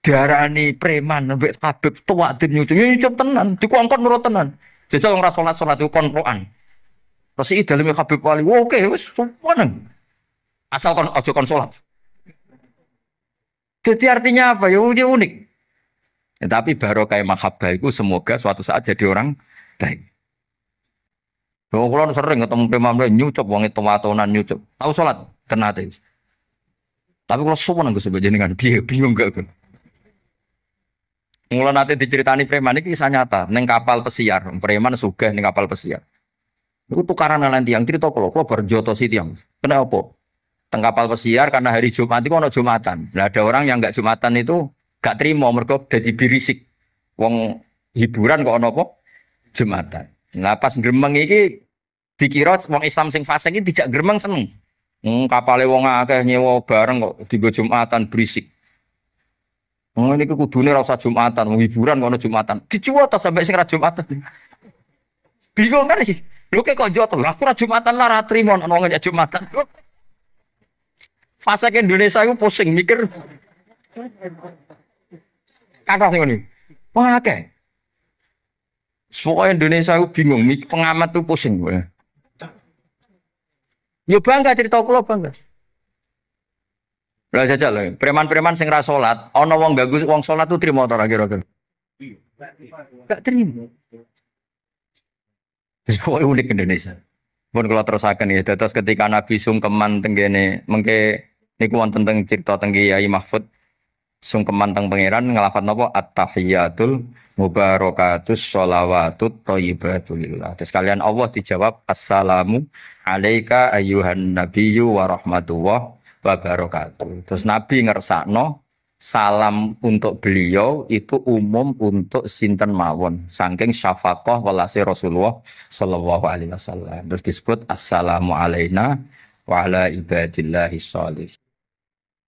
Diarani preman nabi tabib tua dunia itu ini cuma tenan, dikuangkan nurut tenan. Jajal ora sholat sholat itu konrokan. Terus iki lima Habib Wali, oke semua neng Asal kon aja kon sholat Jadi artinya apa? Ya unik. Ya, tapi kayak makhabah itu semoga suatu saat jadi orang baik. pulang sering ketemu preman nyucup, wangi tomatonan nyucup. Tahu sholat? Kena tuh. Tapi kalau semua nanggung sebab jenengan, dia bingung gak kan? Mulai nanti diceritani preman ini kisah nyata, neng kapal pesiar, preman suka neng kapal pesiar. Itu tukaran nanti yang cerita kalau kalau berjoto si tiang, kena apa? Teng kapal pesiar karena hari Jumat itu ono Jumatan. Nah ada orang yang nggak Jumatan itu gak terima mereka jadi birisik. Wong hiburan kok ono apa? Jumatan. Nah pas gremeng ini dikira wong Islam sing fasik ini tidak gremeng seneng. Hmm, kapale wong akeh nyewa bareng kok digo Jumatan berisik. Oh, ini kudune ora usah Jumatan, wong hiburan kono Jumatan. Dicuwot sampai sing ora Jumatan. Bingung kan iki. Lho kok jot, lho aku ora Jumatan lah ra trimo ana wong Jumatan. Fase ke Indonesia iku pusing mikir. Kakak sing ngene. Wong akeh. Soale Indonesia iku bingung, pengamat tuh pusing. Gue. Yo ya bangga cerita kula bangga. Lah jajal lho, preman-preman sing ra salat, ana wong ganggu wong salat tuh trimo ora kira-kira. Gak terima. Sesuai unik Indonesia. Pun kalau terusaken ya, terus ketika Nabi Sungkeman tenggene mengke niku wonten teng cerita teng Kiai Mahfud sungkeman teng pangeran ngelafat nopo at-tahiyatul mubarakatus sholawatut thayyibatulillah. Terus kalian Allah dijawab assalamu alaika ayyuhan nabiyyu wa rahmatullah wa barakatuh. Terus Nabi ngersakno salam untuk beliau itu umum untuk sinten mawon saking syafaqah walasi Rasulullah sallallahu alaihi wasallam. Terus disebut assalamu alaina wa ala ibadillahis sholih.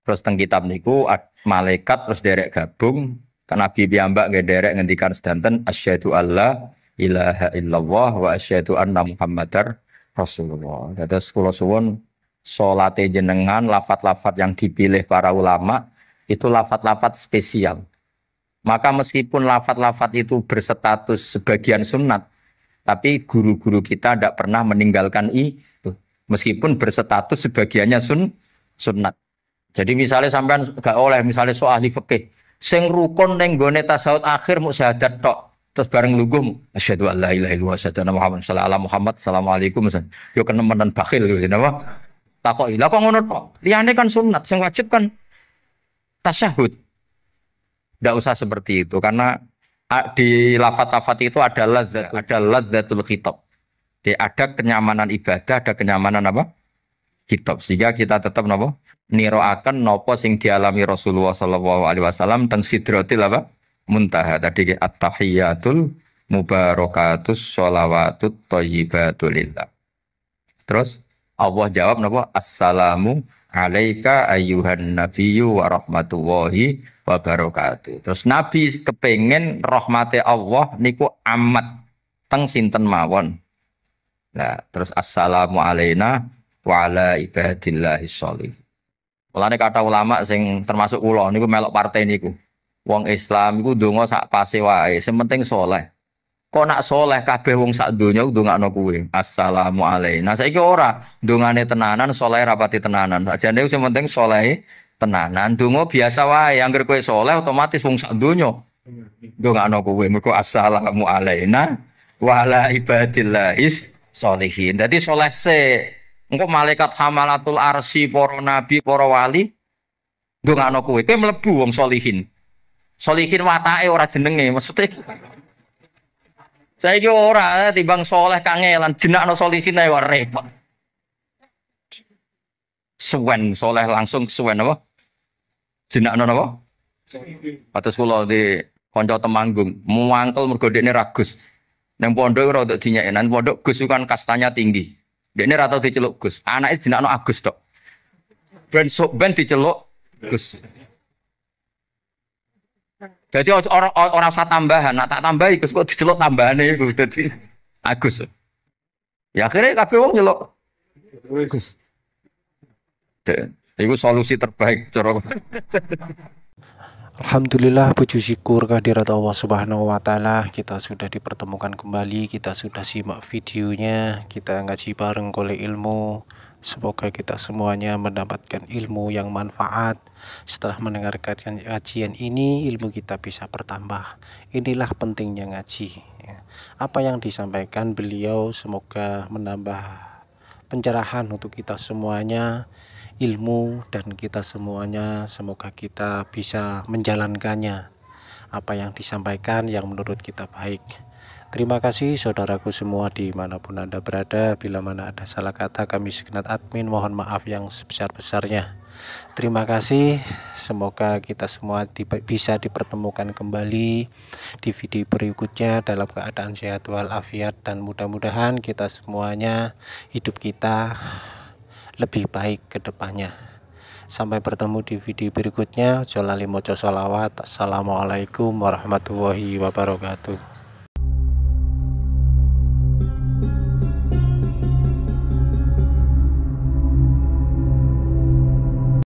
Terus teng kitab niku malaikat terus derek gabung kan Nabi piyambak nggih derek ngendikan sedanten asyhadu alla ilaha illallah wa asyhadu anna muhammadar rasulullah. Dados kula suwun salate jenengan lafat-lafat yang dipilih para ulama itu lafat-lafat spesial. Maka meskipun lafat-lafat itu berstatus sebagian sunat, tapi guru-guru kita tidak pernah meninggalkan itu. Meskipun berstatus sebagiannya sun, sunat. Jadi misalnya sampean gak oleh misalnya soal ahli fikih, sing rukun ning gone tasawuf akhir mu syahadat tok. Terus bareng lugum asyhadu an la ilaha illallah asyhadu anna Muhammad sallallahu alaihi Muhammad assalamualaikum. Yo kenemenan bakhil gitu napa? Gitu, Takoki, lah kok ngono tok? Liyane kan sunat, sing wajib kan tasyahud. Ndak usah seperti itu karena di lafat-lafat itu ada ladzat, ada ladzatul khitab. Jadi ada kenyamanan ibadah, ada kenyamanan apa? Kitab. Sehingga kita tetap apa? niroaken nopo sing dialami Rasulullah Shallallahu Alaihi Wasallam tentang sidrotil apa muntaha tadi at-tahiyatul mubarakatus sholawatut thayyibatulillah terus Allah jawab nopo assalamu alaika ayyuhan nabiyyu wa rahmatullahi wa barakatuh. Terus Nabi kepengen rahmate Allah niku amat teng sinten mawon. Nah, terus assalamu alaina wa ala ibadillahi sholih. Mulane kata ulama sing termasuk kula niku melok partai niku. Wong Islam iku donga sak pase wae, sing penting saleh. Kok nak soleh kabeh wong sak donya ndongakno kuwi. Assalamu Nah saiki ora dongane tenanan soleh rapati tenanan. Sakjane sing penting soleh tenanan. Donga biasa wae anggere kowe soleh otomatis wong sak donya ndongakno kuwe. Mergo assalamu alaina wa ala is solihin. Jadi soleh se Engko malaikat hamalatul arsi para nabi, para wali ndongakno kowe. Kowe mlebu wong solihin. Solihin watake ora jenenge, maksudnya Saya juga ora eh, timbang soleh kangelan jenakno solihin ae repot. Suwen soleh langsung suwen apa? Jenakno apa? Patus kula di kanca Temanggung, muangkel mergo dekne ragus. Neng pondok ora untuk dinyakenan, pondok gusukan kastanya tinggi. Dene rata tau diceluk Gus. Anake jenakno Agus tok. Ben sok ben diceluk Gus. Jadi orang orang saat tambahan, nak tak tambahi Gus kok diceluk tambahane iku dadi Agus. Ya akhirnya kabeh wong nyeluk Gus. Iku solusi terbaik cara Alhamdulillah puji syukur kehadirat Allah Subhanahu wa taala kita sudah dipertemukan kembali kita sudah simak videonya kita ngaji bareng kole ilmu semoga kita semuanya mendapatkan ilmu yang manfaat setelah mendengarkan kajian ini ilmu kita bisa bertambah inilah pentingnya ngaji ya. apa yang disampaikan beliau semoga menambah pencerahan untuk kita semuanya ilmu dan kita semuanya semoga kita bisa menjalankannya apa yang disampaikan yang menurut kita baik terima kasih saudaraku semua dimanapun anda berada bila mana ada salah kata kami segenap admin mohon maaf yang sebesar-besarnya terima kasih semoga kita semua bisa dipertemukan kembali di video berikutnya dalam keadaan sehat walafiat dan mudah-mudahan kita semuanya hidup kita lebih baik ke depannya. Sampai bertemu di video berikutnya. Jolali mojo salawat. Assalamualaikum warahmatullahi wabarakatuh.